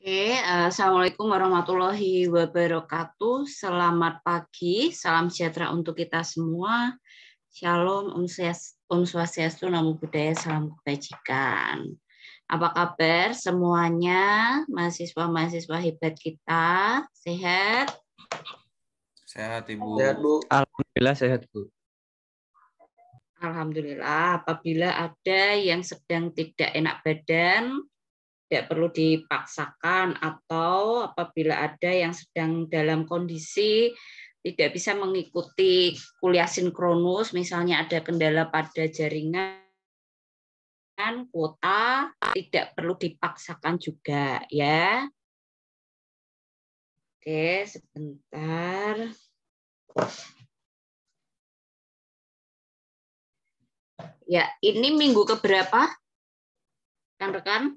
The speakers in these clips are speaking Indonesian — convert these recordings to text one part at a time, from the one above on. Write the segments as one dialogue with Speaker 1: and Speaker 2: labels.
Speaker 1: Oke, eh, Assalamualaikum warahmatullahi wabarakatuh. Selamat pagi, salam sejahtera untuk kita semua. Shalom, Om Swastiastu, Namo Buddhaya, Salam Kebajikan. Apa kabar semuanya, mahasiswa-mahasiswa hebat kita? Sehat?
Speaker 2: Sehat, Ibu. Sehat, Bu. Alhamdulillah sehat, Bu.
Speaker 1: Alhamdulillah, apabila ada yang sedang tidak enak badan, tidak perlu dipaksakan atau apabila ada yang sedang dalam kondisi tidak bisa mengikuti kuliah sinkronus, misalnya ada kendala pada jaringan kuota tidak perlu dipaksakan juga
Speaker 3: ya. Oke, sebentar. Ya, ini minggu keberapa? Rekan-rekan?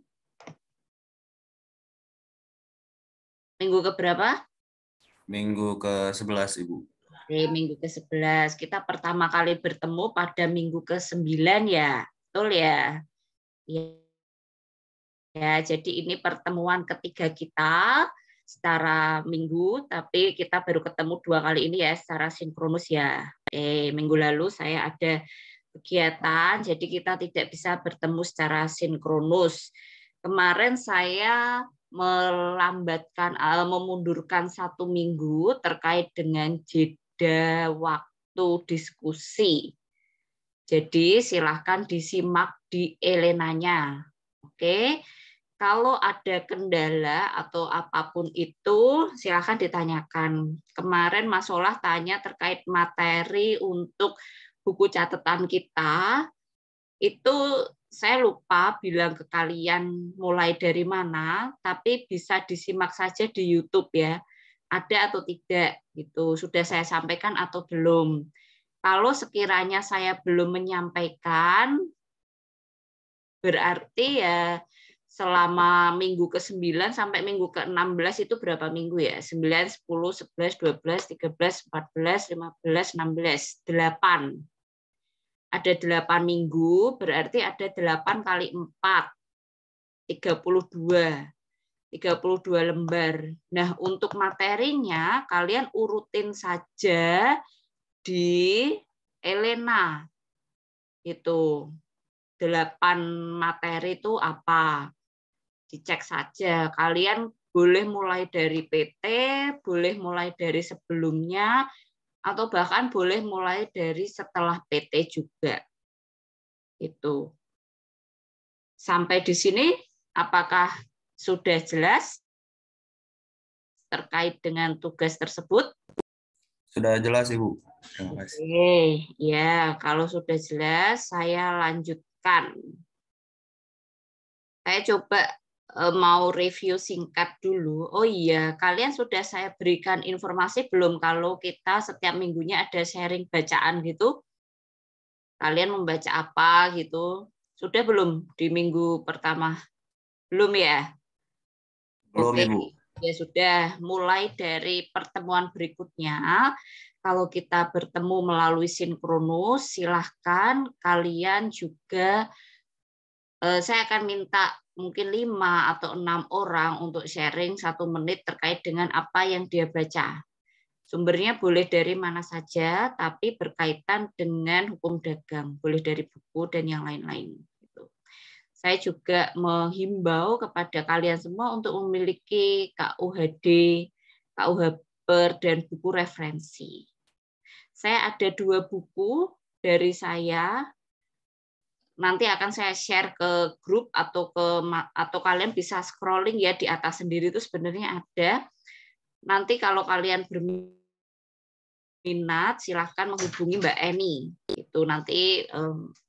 Speaker 1: Minggu ke berapa?
Speaker 4: Minggu ke-11, Ibu.
Speaker 1: Oke, minggu ke-11. Kita pertama kali bertemu pada minggu ke-9 ya. Betul ya? Ya. Ya, jadi ini pertemuan ketiga kita secara minggu, tapi kita baru ketemu dua kali ini ya secara sinkronus ya. Eh, minggu lalu saya ada kegiatan, jadi kita tidak bisa bertemu secara sinkronus. Kemarin saya melambatkan uh, memundurkan satu minggu terkait dengan jeda waktu diskusi. Jadi silahkan disimak di Elenanya. Oke. Kalau ada kendala atau apapun itu, silahkan ditanyakan. Kemarin Mas Olah tanya terkait materi untuk buku catatan kita, itu saya lupa bilang ke kalian mulai dari mana, tapi bisa disimak saja di YouTube ya. Ada atau tidak gitu. Sudah saya sampaikan atau belum. Kalau sekiranya saya belum menyampaikan berarti ya selama minggu ke-9 sampai minggu ke-16 itu berapa minggu ya? 9, 10, 11, 12, 13, 14, 15, 16, 8 ada 8 minggu, berarti ada 8 kali 4, 32. 32 lembar. Nah, untuk materinya, kalian urutin saja di Elena. Itu, delapan materi itu apa. Dicek saja. Kalian boleh mulai dari PT, boleh mulai dari sebelumnya, atau bahkan boleh mulai dari setelah PT juga. Itu. Sampai di sini apakah sudah jelas terkait dengan tugas tersebut?
Speaker 4: Sudah jelas, Ibu. Terima kasih.
Speaker 1: Oke, ya, kalau sudah jelas saya lanjutkan. Saya coba Eh, mau review singkat dulu. Oh iya, kalian sudah saya berikan informasi belum kalau kita setiap minggunya ada sharing bacaan gitu? Kalian membaca apa gitu? Sudah belum di minggu pertama? Belum ya? Belum, Ibu. Ya sudah, mulai dari pertemuan berikutnya. Kalau kita bertemu melalui sinkronus, silahkan kalian juga eh, saya akan minta mungkin lima atau enam orang untuk sharing satu menit terkait dengan apa yang dia baca. Sumbernya boleh dari mana saja, tapi berkaitan dengan hukum dagang, boleh dari buku dan yang lain-lain. Gitu. Saya juga menghimbau kepada kalian semua untuk memiliki KUHD, KUHPER, dan buku referensi. Saya ada dua buku dari saya nanti akan saya share ke grup atau ke atau kalian bisa scrolling ya di atas sendiri itu sebenarnya ada. Nanti kalau kalian berminat silahkan menghubungi Mbak Eni. Itu nanti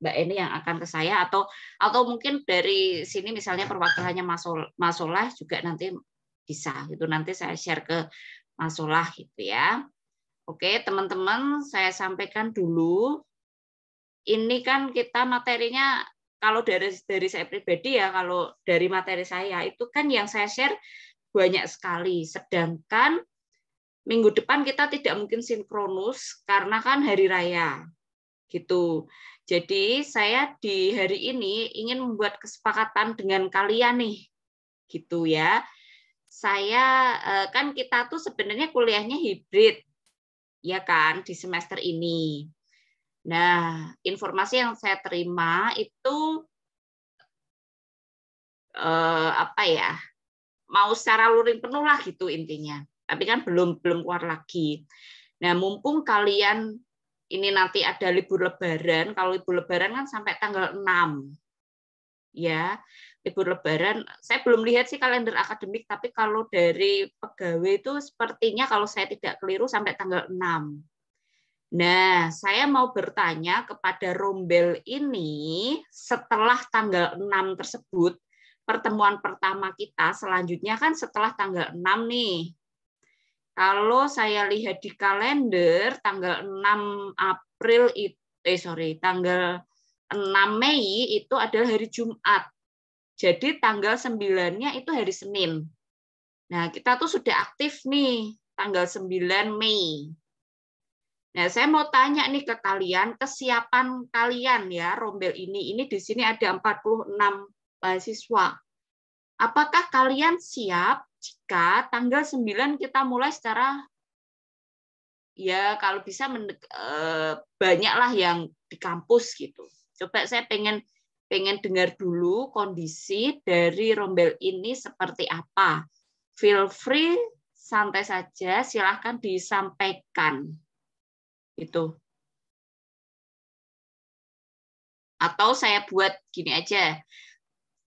Speaker 1: Mbak Eni yang akan ke saya atau atau mungkin dari sini misalnya perwakilannya Masol Masolah juga nanti bisa. Itu nanti saya share ke Masolah gitu ya. Oke, teman-teman, saya sampaikan dulu ini kan kita materinya kalau dari dari saya pribadi ya kalau dari materi saya itu kan yang saya share banyak sekali sedangkan minggu depan kita tidak mungkin sinkronus karena kan hari raya gitu. Jadi saya di hari ini ingin membuat kesepakatan dengan kalian nih gitu ya. Saya eh, kan kita tuh sebenarnya kuliahnya hibrid ya kan di semester ini. Nah, informasi yang saya terima itu eh, apa ya? Mau secara luring penuh lah gitu intinya. Tapi kan belum belum keluar lagi. Nah, mumpung kalian ini nanti ada libur lebaran, kalau libur lebaran kan sampai tanggal 6. Ya, libur lebaran saya belum lihat sih kalender akademik, tapi kalau dari pegawai itu sepertinya kalau saya tidak keliru sampai tanggal 6 Nah, saya mau bertanya kepada Rombel ini setelah tanggal 6 tersebut, pertemuan pertama kita selanjutnya kan setelah tanggal 6 nih. Kalau saya lihat di kalender tanggal 6 April itu eh sorry, tanggal 6 Mei itu adalah hari Jumat. Jadi tanggal 9-nya itu hari Senin. Nah, kita tuh sudah aktif nih tanggal 9 Mei Nah, saya mau tanya nih ke kalian, kesiapan kalian ya rombel ini. Ini di sini ada 46 mahasiswa. Apakah kalian siap jika tanggal 9 kita mulai secara ya kalau bisa eh, banyaklah yang di kampus gitu. Coba saya pengen pengen dengar dulu kondisi dari rombel ini seperti apa. Feel free, santai saja, silahkan disampaikan.
Speaker 3: Itu. Atau saya
Speaker 1: buat gini aja.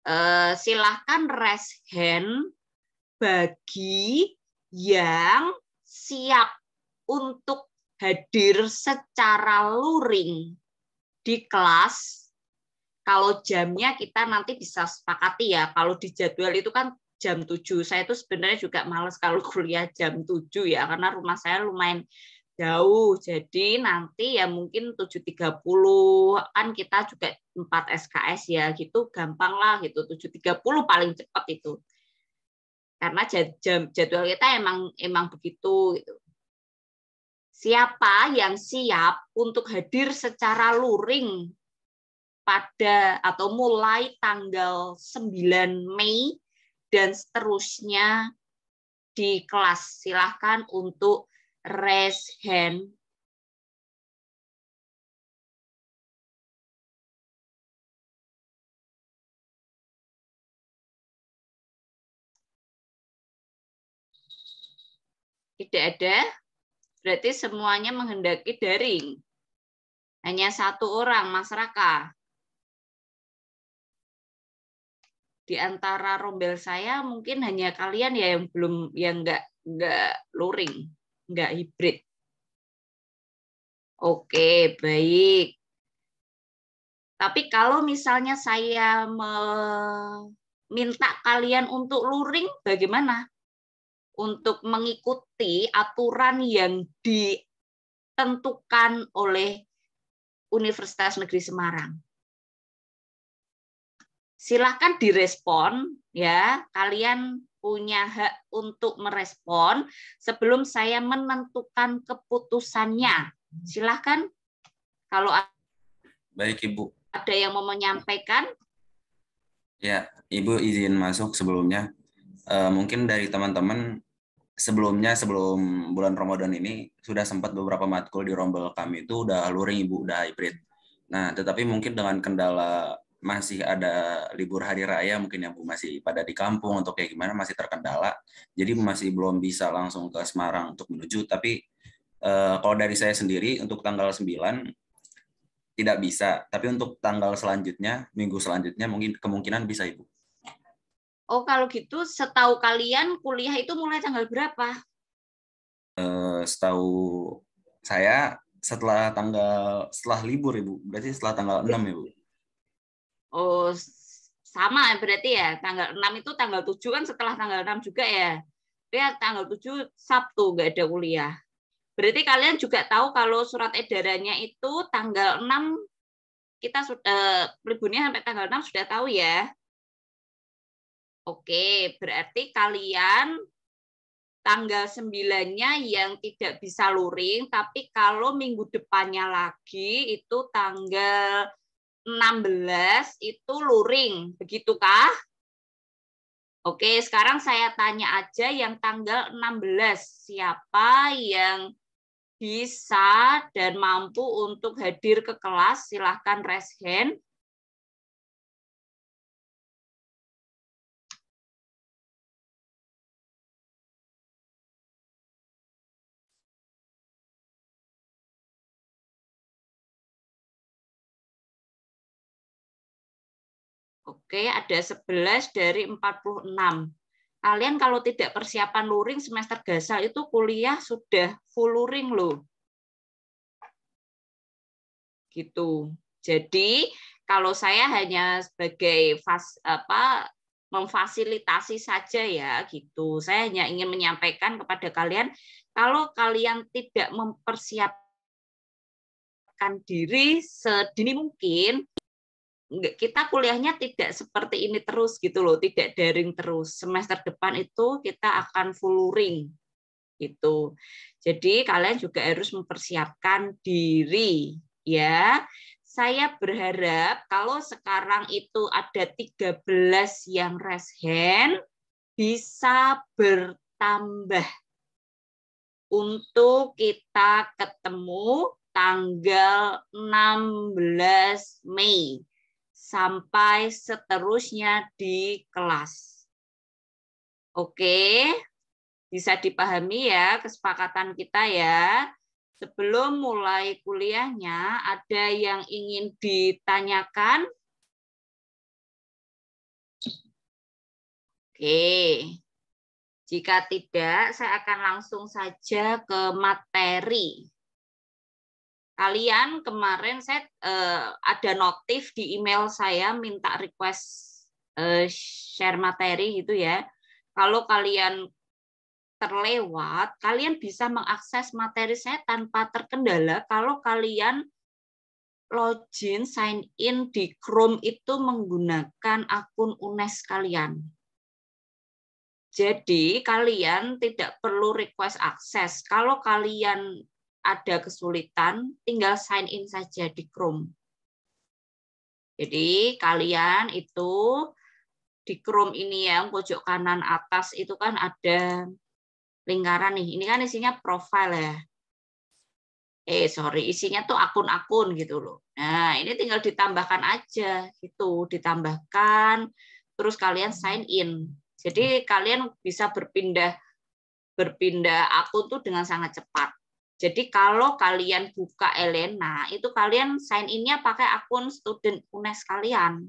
Speaker 1: Eh, silahkan rest hand bagi yang siap untuk hadir secara luring di kelas. Kalau jamnya kita nanti bisa sepakati ya. Kalau di jadwal itu kan jam 7. Saya itu sebenarnya juga males kalau kuliah jam 7 ya karena rumah saya lumayan jauh. Jadi nanti ya mungkin 730 kan kita juga 4 SKS ya gitu gampang lah gitu 7.30 paling cepat itu. Karena jam jadwal kita emang emang begitu gitu. Siapa yang siap untuk hadir secara luring pada atau mulai tanggal 9 Mei dan seterusnya di kelas silahkan untuk raise hand tidak ada, berarti semuanya menghendaki daring. Hanya satu orang, Mas Raka. Di antara rombel saya mungkin hanya kalian ya yang belum yang enggak enggak luring enggak hibrid. Oke, baik. Tapi kalau misalnya saya meminta kalian untuk luring, bagaimana? Untuk mengikuti aturan yang ditentukan oleh Universitas Negeri Semarang. Silahkan direspon ya, kalian punya hak untuk merespon sebelum saya menentukan keputusannya. Silahkan kalau baik Ibu. Ada yang mau menyampaikan?
Speaker 4: Ya, Ibu izin masuk sebelumnya. E, mungkin dari teman-teman sebelumnya sebelum bulan Ramadan ini sudah sempat beberapa matkul di rombel kami itu udah luring Ibu, udah hybrid. Nah, tetapi mungkin dengan kendala masih ada libur hari raya mungkin yang masih pada di kampung atau kayak gimana masih terkendala jadi masih belum bisa langsung ke Semarang untuk menuju tapi eh, kalau dari saya sendiri untuk tanggal 9 tidak bisa tapi untuk tanggal selanjutnya minggu selanjutnya mungkin kemungkinan bisa ibu
Speaker 1: oh kalau gitu setahu kalian kuliah itu mulai tanggal berapa
Speaker 4: eh, setahu saya setelah tanggal setelah libur ibu berarti setelah tanggal 6 ibu
Speaker 1: Oh, sama berarti ya. Tanggal 6 itu tanggal 7 kan setelah tanggal 6 juga ya. Ya tanggal 7 Sabtu nggak ada kuliah. Berarti kalian juga tahu kalau surat edarannya itu tanggal 6 kita sudah eh, liburnya sampai tanggal 6 sudah tahu ya. Oke, berarti kalian tanggal 9-nya yang tidak bisa luring, tapi kalau minggu depannya lagi itu tanggal 16 itu luring, begitukah? Oke, sekarang saya tanya aja yang tanggal 16. Siapa yang bisa dan mampu untuk hadir ke kelas, silahkan raise hand. Oke, ada 11 dari 46. Kalian kalau tidak persiapan luring semester gasal itu kuliah sudah full luring loh. Gitu. Jadi, kalau saya hanya sebagai fas, apa memfasilitasi saja ya gitu. Saya hanya ingin menyampaikan kepada kalian kalau kalian tidak mempersiapkan diri sedini mungkin kita kuliahnya tidak seperti ini terus gitu loh, tidak daring terus. Semester depan itu kita akan full ring, gitu. Jadi kalian juga harus mempersiapkan diri ya. Saya berharap kalau sekarang itu ada 13 yang raise hand bisa bertambah untuk kita ketemu tanggal 16 Mei sampai seterusnya di kelas. Oke, bisa dipahami ya kesepakatan kita ya. Sebelum mulai kuliahnya, ada yang ingin ditanyakan? Oke, jika tidak, saya akan langsung saja ke materi kalian kemarin saya uh, ada notif di email saya minta request uh, share materi gitu ya. Kalau kalian terlewat, kalian bisa mengakses materi saya tanpa terkendala kalau kalian login sign in di Chrome itu menggunakan akun UNES kalian. Jadi kalian tidak perlu request akses. Kalau kalian ada kesulitan, tinggal sign in saja di Chrome. Jadi kalian itu di Chrome ini yang pojok kanan atas itu kan ada lingkaran nih. Ini kan isinya profile ya. Eh sorry, isinya tuh akun-akun gitu loh. Nah ini tinggal ditambahkan aja gitu, ditambahkan. Terus kalian sign in. Jadi kalian bisa berpindah berpindah akun tuh dengan sangat cepat. Jadi kalau kalian buka Elena, itu kalian sign in-nya pakai akun student UNES kalian.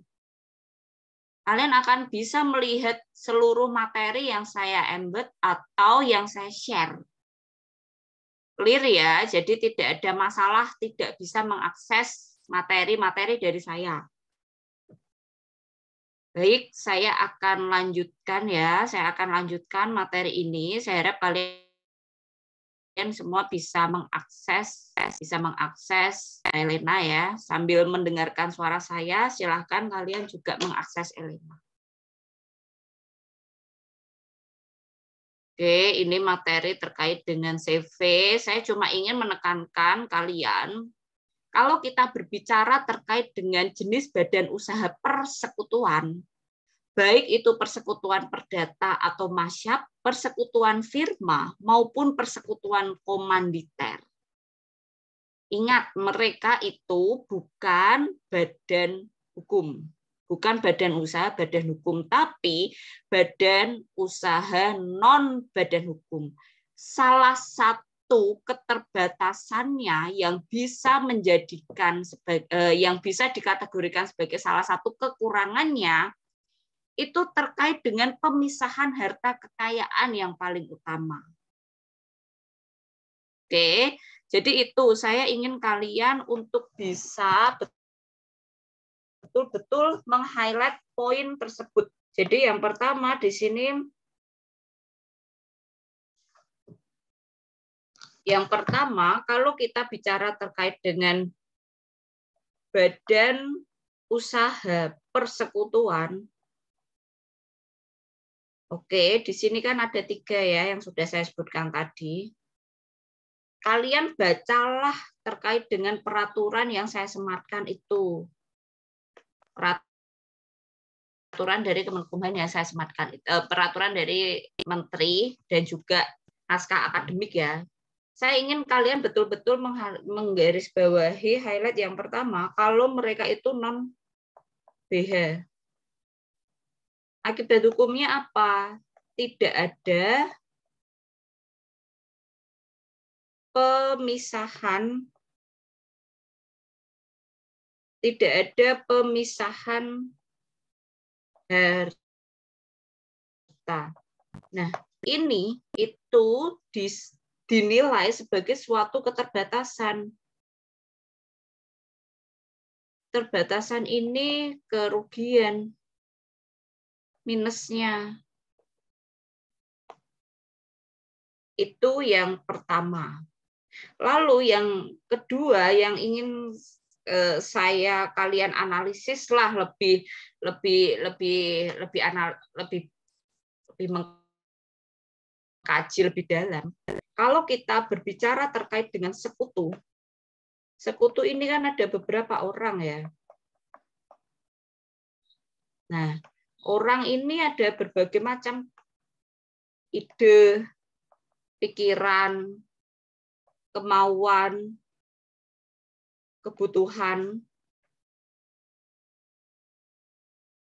Speaker 1: Kalian akan bisa melihat seluruh materi yang saya embed atau yang saya share. Clear ya, jadi tidak ada masalah tidak bisa mengakses materi-materi dari saya. Baik, saya akan lanjutkan ya. Saya akan lanjutkan materi ini. Saya harap kalian semua bisa mengakses bisa mengakses Elena ya sambil mendengarkan suara saya silahkan kalian juga mengakses Elena. Oke, ini materi terkait dengan CV. Saya cuma ingin menekankan kalian, kalau kita berbicara terkait dengan jenis badan usaha persekutuan, baik itu persekutuan perdata atau masyap, persekutuan firma, maupun persekutuan komanditer. Ingat, mereka itu bukan badan hukum, bukan badan usaha badan hukum, tapi badan usaha non badan hukum. Salah satu keterbatasannya yang bisa menjadikan eh, yang bisa dikategorikan sebagai salah satu kekurangannya itu terkait dengan pemisahan harta kekayaan yang paling utama. Oke, jadi itu saya ingin kalian untuk bisa betul-betul meng-highlight poin tersebut. Jadi yang pertama di sini Yang pertama, kalau kita bicara terkait dengan badan usaha persekutuan, Oke, di sini kan ada tiga ya yang sudah saya sebutkan tadi. Kalian bacalah terkait dengan peraturan yang saya sematkan itu. Peraturan dari Kemenkumham yang saya sematkan, eh, peraturan dari Menteri dan juga naskah akademik ya. Saya ingin kalian betul-betul menggarisbawahi highlight yang pertama, kalau mereka itu non BH akibat hukumnya apa? Tidak
Speaker 3: ada pemisahan tidak ada pemisahan
Speaker 1: harta. Nah, ini itu dinilai sebagai suatu keterbatasan. Terbatasan ini
Speaker 3: kerugian minusnya.
Speaker 1: Itu yang pertama. Lalu yang kedua yang ingin eh, saya kalian analisislah lebih lebih lebih lebih anal, lebih lebih mengkaji lebih dalam. Kalau kita berbicara terkait dengan sekutu, sekutu ini kan ada beberapa orang ya. Nah, Orang ini ada berbagai macam ide, pikiran, kemauan,
Speaker 3: kebutuhan.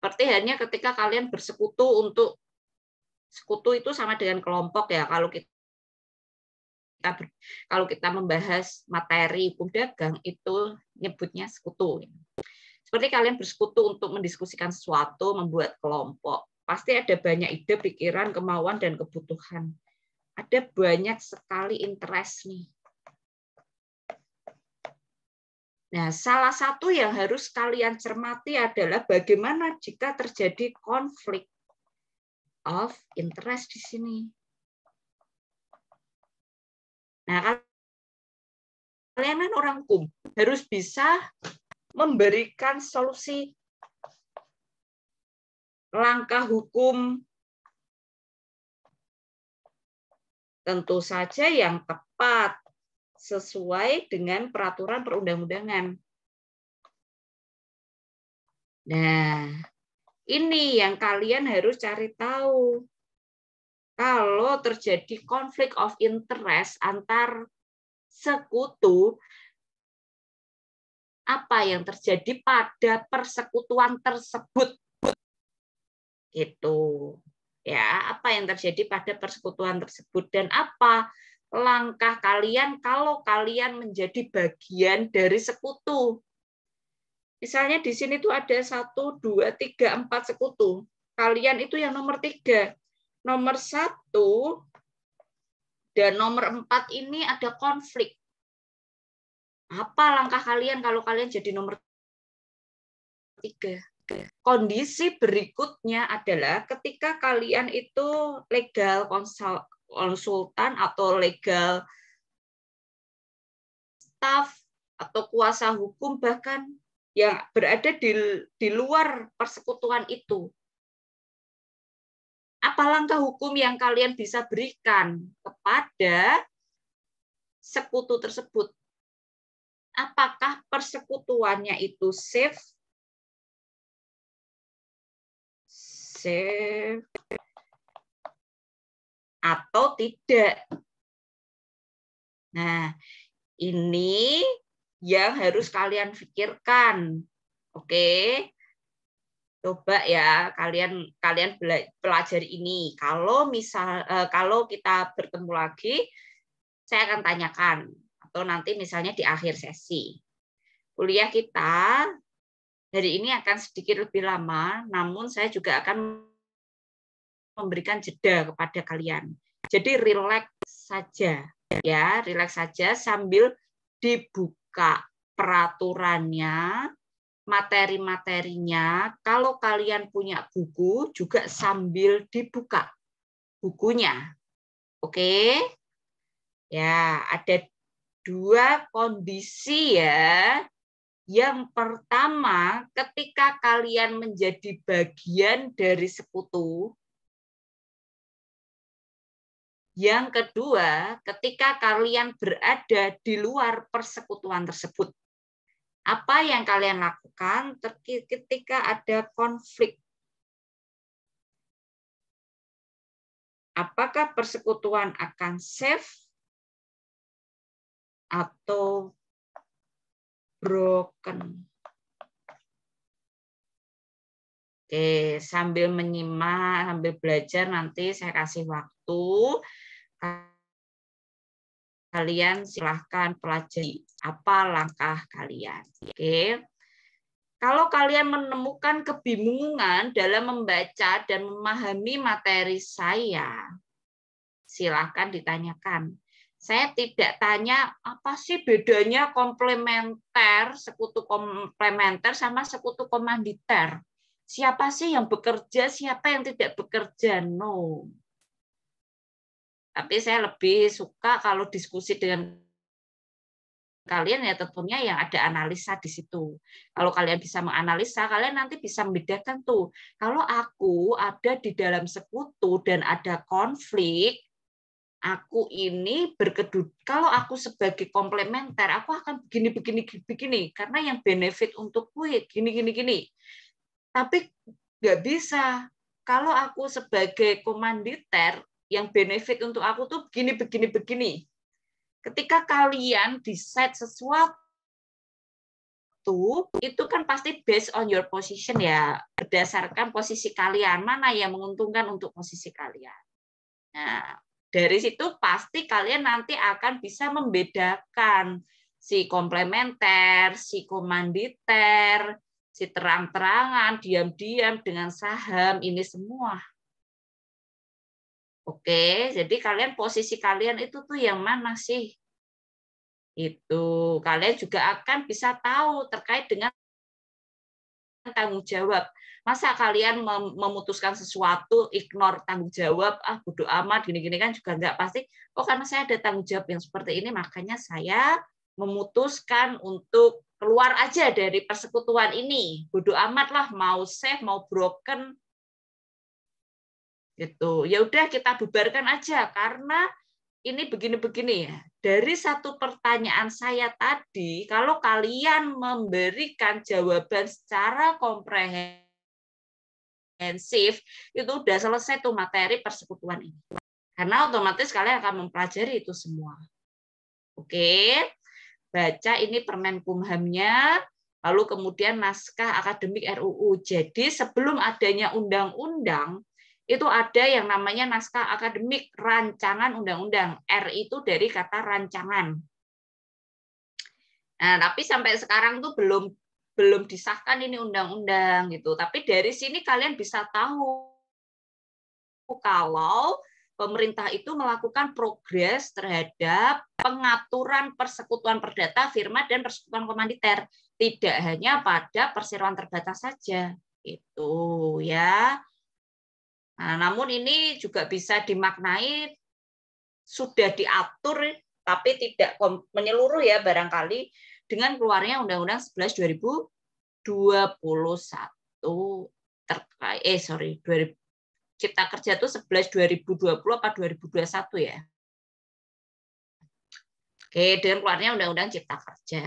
Speaker 1: Seperti hanya ketika kalian bersekutu untuk sekutu itu sama dengan kelompok ya kalau kita kalau kita membahas materi hukum dagang itu nyebutnya sekutu. Seperti kalian bersekutu untuk mendiskusikan sesuatu, membuat kelompok. Pasti ada banyak ide, pikiran, kemauan, dan kebutuhan. Ada banyak sekali interest nih. Nah, salah satu yang harus kalian cermati adalah bagaimana jika terjadi konflik of interest di sini.
Speaker 3: Nah, kalian kan orang hukum harus bisa memberikan solusi langkah hukum tentu saja yang tepat sesuai
Speaker 1: dengan peraturan perundang-undangan. Nah, ini yang kalian harus cari tahu. Kalau terjadi konflik of interest antar sekutu, apa yang terjadi pada persekutuan tersebut. Gitu. Ya, apa yang terjadi pada persekutuan tersebut dan apa langkah kalian kalau kalian menjadi bagian dari sekutu. Misalnya di sini tuh ada satu, dua, tiga, empat sekutu. Kalian itu yang nomor tiga. Nomor satu dan nomor empat ini ada konflik apa langkah kalian kalau kalian jadi nomor tiga? Kondisi berikutnya adalah ketika kalian itu legal konsultan atau legal staff atau kuasa hukum bahkan yang berada di di luar persekutuan itu. Apa langkah hukum yang kalian bisa berikan kepada sekutu tersebut? apakah persekutuannya itu safe
Speaker 3: safe
Speaker 1: atau tidak. Nah, ini yang harus kalian pikirkan. Oke. Coba ya kalian kalian pelajari ini. Kalau misal eh, kalau kita bertemu lagi, saya akan tanyakan atau nanti misalnya di akhir sesi. Kuliah kita hari ini akan sedikit lebih lama, namun saya juga akan memberikan jeda kepada kalian. Jadi rileks saja ya, rileks saja sambil dibuka peraturannya, materi-materinya. Kalau kalian punya buku juga sambil dibuka bukunya. Oke? Ya, ada dua kondisi ya. Yang pertama, ketika kalian menjadi bagian dari sekutu, yang kedua, ketika kalian berada di luar persekutuan tersebut, apa yang kalian lakukan ketika
Speaker 3: ada konflik? Apakah persekutuan akan safe atau
Speaker 1: broken. Oke, sambil menyimak, sambil belajar nanti saya kasih waktu kalian silahkan pelajari apa langkah kalian. Oke. Kalau kalian menemukan kebingungan dalam membaca dan memahami materi saya, silahkan ditanyakan saya tidak tanya apa sih bedanya komplementer, sekutu komplementer sama sekutu komanditer. Siapa sih yang bekerja, siapa yang tidak bekerja? No. Tapi saya lebih suka kalau diskusi dengan kalian ya tentunya yang ada analisa di situ. Kalau kalian bisa menganalisa, kalian nanti bisa membedakan tuh. Kalau aku ada di dalam sekutu dan ada konflik, aku ini berkedut kalau aku sebagai komplementer aku akan begini begini begini karena yang benefit untuk ya gini gini gini tapi nggak bisa kalau aku sebagai komanditer yang benefit untuk aku tuh begini begini begini ketika kalian decide sesuatu itu kan pasti based on your position ya berdasarkan posisi kalian mana yang menguntungkan untuk posisi kalian nah dari situ pasti kalian nanti akan bisa membedakan si komplementer, si komanditer, si terang-terangan, diam-diam dengan saham ini semua. Oke, jadi kalian posisi kalian itu tuh yang mana sih? Itu kalian juga akan bisa tahu terkait dengan tanggung jawab. Masa kalian memutuskan sesuatu, ignore tanggung jawab, ah bodoh amat, gini-gini kan juga nggak pasti. Oh karena saya ada tanggung jawab yang seperti ini, makanya saya memutuskan untuk keluar aja dari persekutuan ini. Bodoh amat lah, mau safe, mau broken, gitu. Ya udah kita bubarkan aja karena ini begini-begini ya dari satu pertanyaan saya tadi, kalau kalian memberikan jawaban secara komprehensif, itu udah selesai tuh materi persekutuan ini. Karena otomatis kalian akan mempelajari itu semua. Oke, baca ini permen kumhamnya, lalu kemudian naskah akademik RUU. Jadi sebelum adanya undang-undang, itu ada yang namanya naskah akademik rancangan undang-undang. R itu dari kata rancangan. Nah, tapi sampai sekarang tuh belum belum disahkan ini undang-undang gitu. Tapi dari sini kalian bisa tahu kalau pemerintah itu melakukan progres terhadap pengaturan persekutuan perdata, firma dan persekutuan komanditer, tidak hanya pada perseroan terbatas saja. Itu ya. Nah, namun ini juga bisa dimaknai sudah diatur tapi tidak menyeluruh ya barangkali dengan keluarnya Undang-Undang 11 2021 terkait eh sorry 2000, Cipta Kerja itu 11 2020 apa 2021 ya. Oke, dengan keluarnya Undang-Undang Cipta Kerja.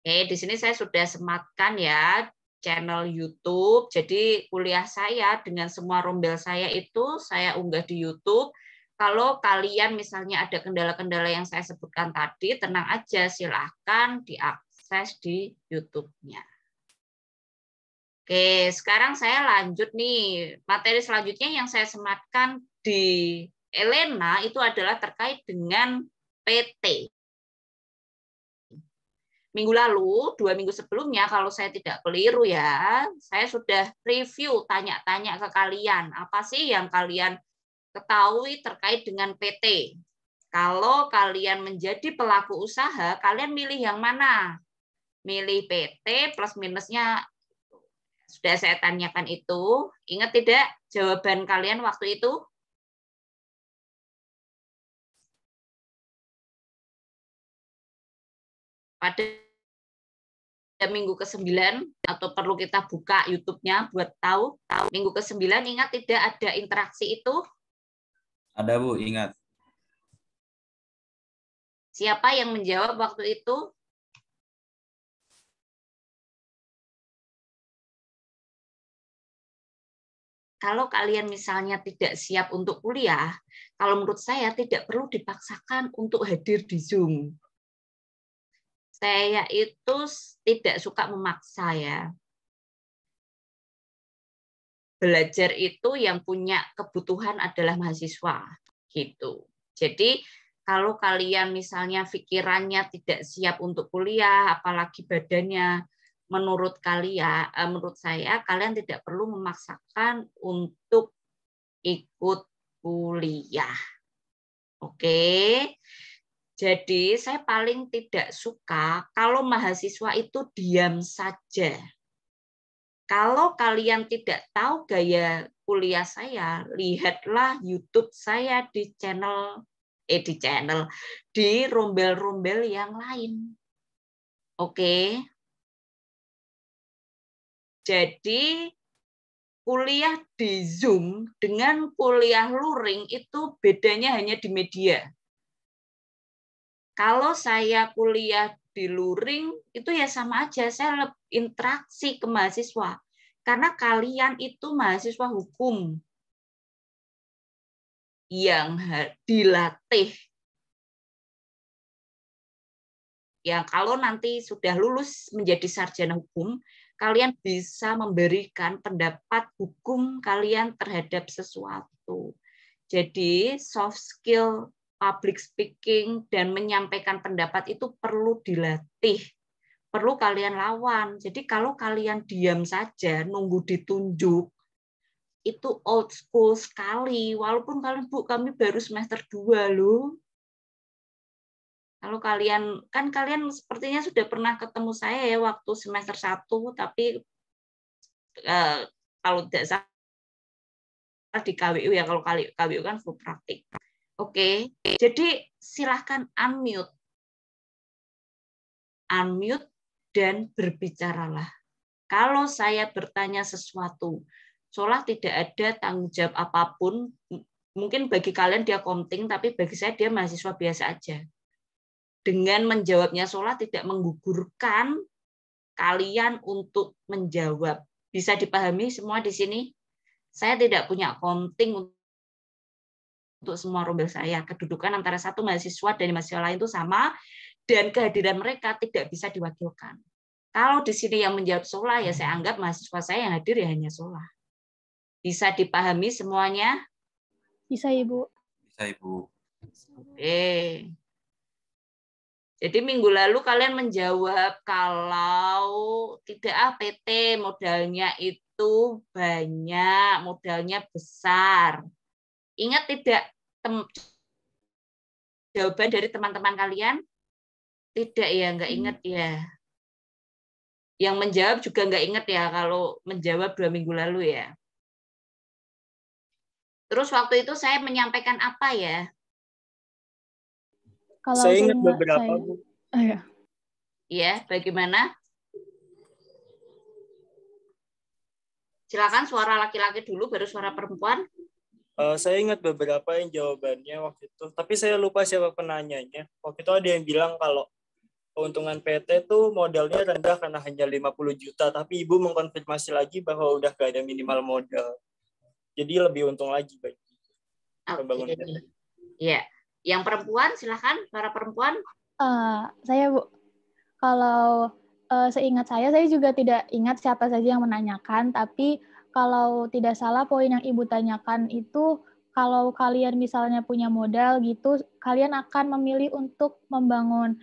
Speaker 1: Oke, di sini saya sudah sematkan ya channel YouTube. Jadi kuliah saya dengan semua rombel saya itu saya unggah di YouTube. Kalau kalian misalnya ada kendala-kendala yang saya sebutkan tadi, tenang aja silahkan diakses di YouTube-nya. Oke, sekarang saya lanjut nih. Materi selanjutnya yang saya sematkan di Elena itu adalah terkait dengan PT minggu lalu, dua minggu sebelumnya, kalau saya tidak keliru ya, saya sudah review tanya-tanya ke kalian, apa sih yang kalian ketahui terkait dengan PT. Kalau kalian menjadi pelaku usaha, kalian milih yang mana? Milih PT plus minusnya sudah saya tanyakan itu. Ingat tidak jawaban kalian waktu itu? pada minggu ke-9 atau perlu kita buka YouTube-nya buat tahu. Minggu ke-9 ingat tidak ada interaksi itu?
Speaker 4: Ada, Bu, ingat.
Speaker 1: Siapa yang menjawab waktu itu?
Speaker 3: Kalau kalian misalnya tidak siap untuk kuliah, kalau
Speaker 1: menurut saya tidak perlu dipaksakan untuk hadir di Zoom saya itu tidak suka memaksa ya. Belajar itu yang punya kebutuhan adalah mahasiswa gitu. Jadi kalau kalian misalnya pikirannya tidak siap untuk kuliah, apalagi badannya menurut kalian eh, menurut saya kalian tidak perlu memaksakan untuk ikut kuliah. Oke. Jadi saya paling tidak suka kalau mahasiswa itu diam saja. Kalau kalian tidak tahu gaya kuliah saya, lihatlah YouTube saya di channel eh di channel di rombel-rombel yang lain. Oke. Jadi kuliah di Zoom dengan kuliah luring itu bedanya hanya di media kalau saya kuliah di luring, itu ya sama aja, saya interaksi ke mahasiswa. Karena kalian itu mahasiswa hukum yang
Speaker 3: dilatih.
Speaker 1: Ya, kalau nanti sudah lulus menjadi sarjana hukum, kalian bisa memberikan pendapat hukum kalian terhadap sesuatu. Jadi soft skill public speaking dan menyampaikan pendapat itu perlu dilatih, perlu kalian lawan. Jadi kalau kalian diam saja, nunggu ditunjuk, itu old school sekali. Walaupun kalian, Bu, kami baru semester 2 loh. Kalau kalian, kan kalian sepertinya sudah pernah ketemu saya ya waktu semester 1, tapi eh, kalau tidak salah di KWU ya, kalau KWU kan full praktik Oke, jadi silahkan unmute. Unmute dan berbicaralah. Kalau saya bertanya sesuatu, seolah tidak ada tanggung jawab apapun, mungkin bagi kalian dia konting, tapi bagi saya dia mahasiswa biasa aja. Dengan menjawabnya seolah tidak menggugurkan kalian untuk menjawab. Bisa dipahami semua di sini? Saya tidak punya komting untuk semua rombel saya. Kedudukan antara satu mahasiswa dan mahasiswa lain itu sama, dan kehadiran mereka tidak bisa diwakilkan. Kalau di sini yang menjawab Sola, ya saya anggap mahasiswa saya yang hadir ya hanya Sola. Bisa dipahami semuanya? Bisa, Ibu.
Speaker 5: Bisa, Ibu.
Speaker 1: Oke. Jadi minggu lalu kalian menjawab kalau tidak APT modalnya itu banyak, modalnya besar Ingat tidak tem jawaban dari teman-teman kalian? Tidak ya, nggak hmm. ingat ya. Yang menjawab juga nggak ingat ya kalau menjawab dua minggu lalu ya. Terus waktu itu saya menyampaikan apa ya?
Speaker 3: Kalau saya ingat beberapa. Saya...
Speaker 1: Oh, ya. ya, bagaimana? Silakan suara laki-laki dulu, baru suara perempuan.
Speaker 6: Uh, saya ingat beberapa yang jawabannya waktu itu, tapi saya lupa siapa penanyanya. Waktu itu ada yang bilang kalau keuntungan PT itu modalnya rendah karena hanya 50 juta, tapi Ibu mengkonfirmasi lagi bahwa udah gak ada minimal modal. Jadi lebih untung lagi bagi pembangunan okay. PT. Iya.
Speaker 1: Yang perempuan silahkan para perempuan.
Speaker 7: Uh, saya Bu, kalau uh, seingat saya saya juga tidak ingat siapa saja yang menanyakan, tapi kalau tidak salah poin yang Ibu tanyakan itu kalau kalian misalnya punya modal gitu, kalian akan memilih untuk membangun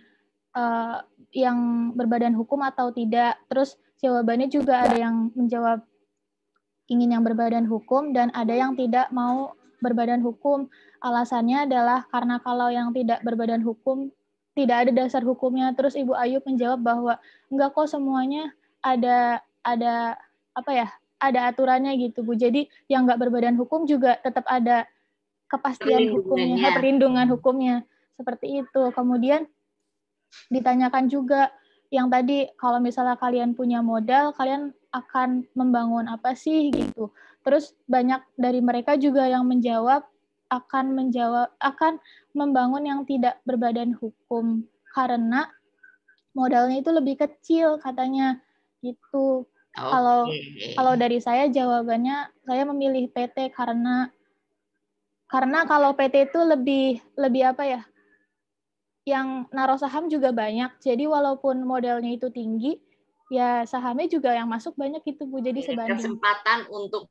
Speaker 7: uh, yang berbadan hukum atau tidak. Terus jawabannya juga ada yang menjawab ingin yang berbadan hukum dan ada yang tidak mau berbadan hukum. Alasannya adalah karena kalau yang tidak berbadan hukum tidak ada dasar hukumnya. Terus Ibu Ayu menjawab bahwa enggak kok semuanya ada ada apa ya ada aturannya gitu Bu. Jadi yang nggak berbadan hukum juga tetap ada kepastian hukumnya, perlindungan hukumnya seperti itu. Kemudian ditanyakan juga yang tadi kalau misalnya kalian punya modal, kalian akan membangun apa sih gitu. Terus banyak dari mereka juga yang menjawab akan menjawab akan membangun yang tidak berbadan hukum karena modalnya itu lebih kecil katanya gitu Okay. Kalau kalau dari saya jawabannya saya memilih PT karena karena kalau PT itu lebih lebih apa ya? Yang naruh saham juga banyak. Jadi walaupun modelnya itu tinggi, ya sahamnya juga yang masuk banyak itu Bu. Jadi sebanding. Kesempatan
Speaker 1: untuk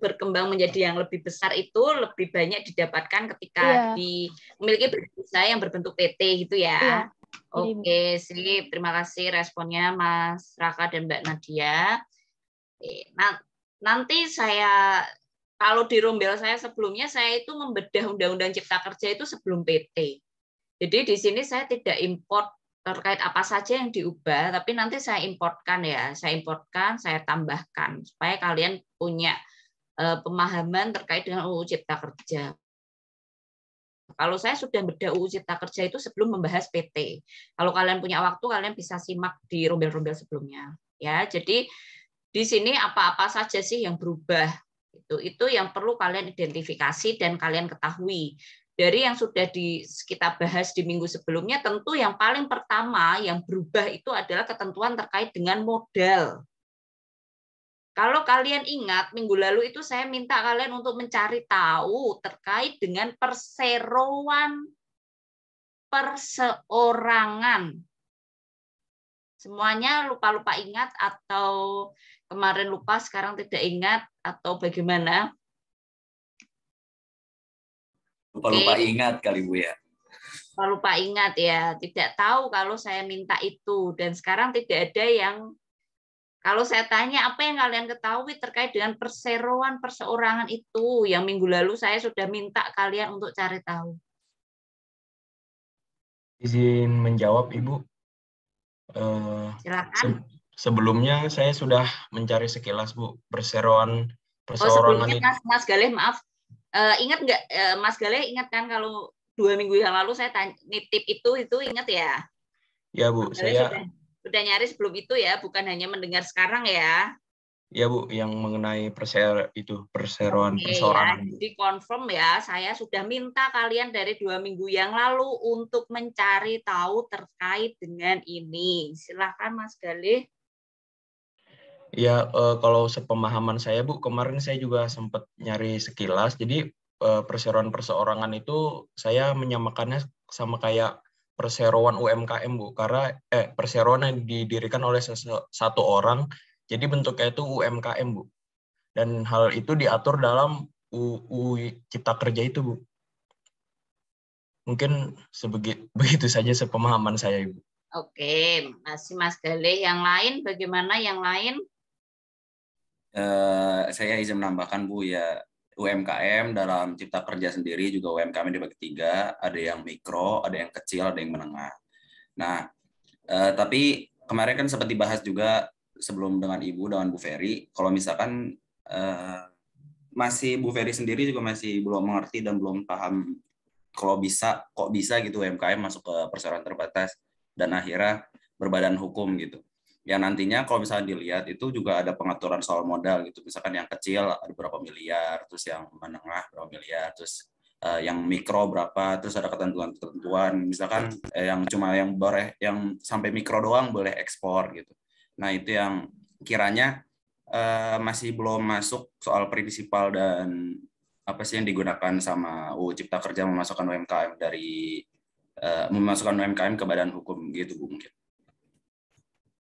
Speaker 1: berkembang menjadi yang lebih besar itu lebih banyak didapatkan ketika yeah. di memiliki perusahaan yang berbentuk PT gitu ya. Yeah. Oke, okay, sip. Terima kasih responnya Mas Raka dan Mbak Nadia. nanti saya kalau di rombel saya sebelumnya saya itu membedah undang-undang cipta kerja itu sebelum PT. Jadi di sini saya tidak import terkait apa saja yang diubah, tapi nanti saya importkan ya, saya importkan, saya tambahkan supaya kalian punya eh, pemahaman terkait dengan UU Cipta Kerja. Kalau saya sudah beda UU Cipta Kerja itu sebelum membahas PT. Kalau kalian punya waktu, kalian bisa simak di rombel-rombel sebelumnya. Ya, jadi di sini apa-apa saja sih yang berubah? Itu itu yang perlu kalian identifikasi dan kalian ketahui. Dari yang sudah di, kita bahas di minggu sebelumnya, tentu yang paling pertama yang berubah itu adalah ketentuan terkait dengan modal. Kalau kalian ingat, minggu lalu itu saya minta kalian untuk mencari tahu terkait dengan perseroan perseorangan. Semuanya lupa-lupa ingat atau kemarin lupa, sekarang tidak ingat atau bagaimana?
Speaker 4: Lupa-lupa okay. ingat kali Bu ya.
Speaker 1: Lupa-lupa ingat ya, tidak tahu kalau saya minta itu dan sekarang tidak ada yang kalau saya tanya apa yang kalian ketahui terkait dengan perseroan perseorangan itu yang minggu lalu saya sudah minta kalian untuk cari tahu.
Speaker 8: Izin menjawab Ibu. Eh, Silakan. sebelumnya saya sudah mencari sekilas Bu perseroan oh, perseorangan. Oh, sebelumnya Mas,
Speaker 1: Mas Galeh maaf. Uh, ingat nggak uh, Mas Galih ingat kan kalau dua minggu yang lalu saya tanya, nitip itu itu ingat ya?
Speaker 8: Ya Bu, Mas saya sudah
Speaker 1: udah nyari sebelum itu ya, bukan hanya mendengar sekarang ya.
Speaker 8: Ya Bu, yang mengenai perser itu perseroan okay, perseorangan. Ya.
Speaker 1: Jadi confirm ya, saya sudah minta kalian dari dua minggu yang lalu untuk mencari tahu terkait dengan ini. Silahkan Mas Galih.
Speaker 8: Ya, kalau sepemahaman saya Bu, kemarin saya juga sempat nyari sekilas. Jadi eh, perseroan perseorangan itu saya menyamakannya sama kayak perseroan UMKM Bu karena eh perseroan yang didirikan oleh satu orang jadi bentuknya itu UMKM Bu dan hal itu diatur dalam UU Cipta Kerja itu Bu mungkin sebegitu begitu saja sepemahaman saya Ibu
Speaker 1: Oke masih Mas Galih yang lain bagaimana yang lain
Speaker 4: uh, saya izin menambahkan Bu ya UMKM dalam cipta kerja sendiri juga UMKM dibagi tiga, ada yang mikro, ada yang kecil, ada yang menengah. Nah, eh, tapi kemarin kan sempat dibahas juga sebelum dengan Ibu dengan Bu Ferry, kalau misalkan eh, masih Bu Ferry sendiri juga masih belum mengerti dan belum paham kalau bisa kok bisa gitu UMKM masuk ke perseroan terbatas dan akhirnya berbadan hukum gitu yang nantinya kalau misalnya dilihat itu juga ada pengaturan soal modal gitu misalkan yang kecil ada berapa miliar terus yang menengah berapa miliar terus uh, yang mikro berapa terus ada ketentuan-ketentuan misalkan hmm. eh, yang cuma yang boleh yang sampai mikro doang boleh ekspor gitu nah itu yang kiranya uh, masih belum masuk soal prinsipal dan apa sih yang digunakan sama UU Cipta Kerja memasukkan UMKM dari uh, memasukkan UMKM ke badan hukum gitu mungkin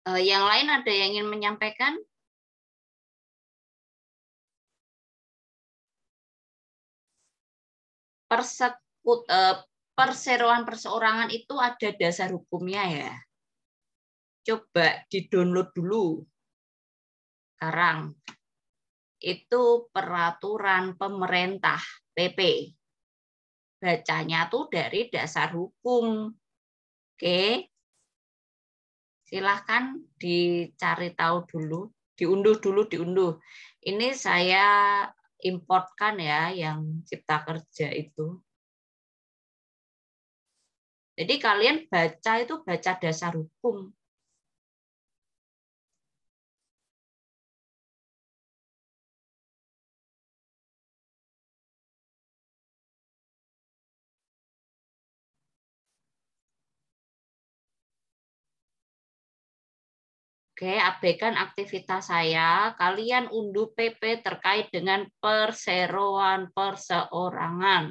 Speaker 1: Eh, yang lain ada yang ingin menyampaikan? Persekut, eh, perseroan perseorangan itu ada dasar hukumnya ya. Coba di-download dulu. Sekarang itu peraturan pemerintah PP. Bacanya tuh dari dasar hukum. Oke silahkan dicari tahu dulu, diunduh dulu, diunduh. Ini saya importkan ya yang cipta kerja itu. Jadi kalian baca itu baca dasar hukum. Oke, abaikan aktivitas saya. Kalian unduh PP terkait dengan perseroan perseorangan.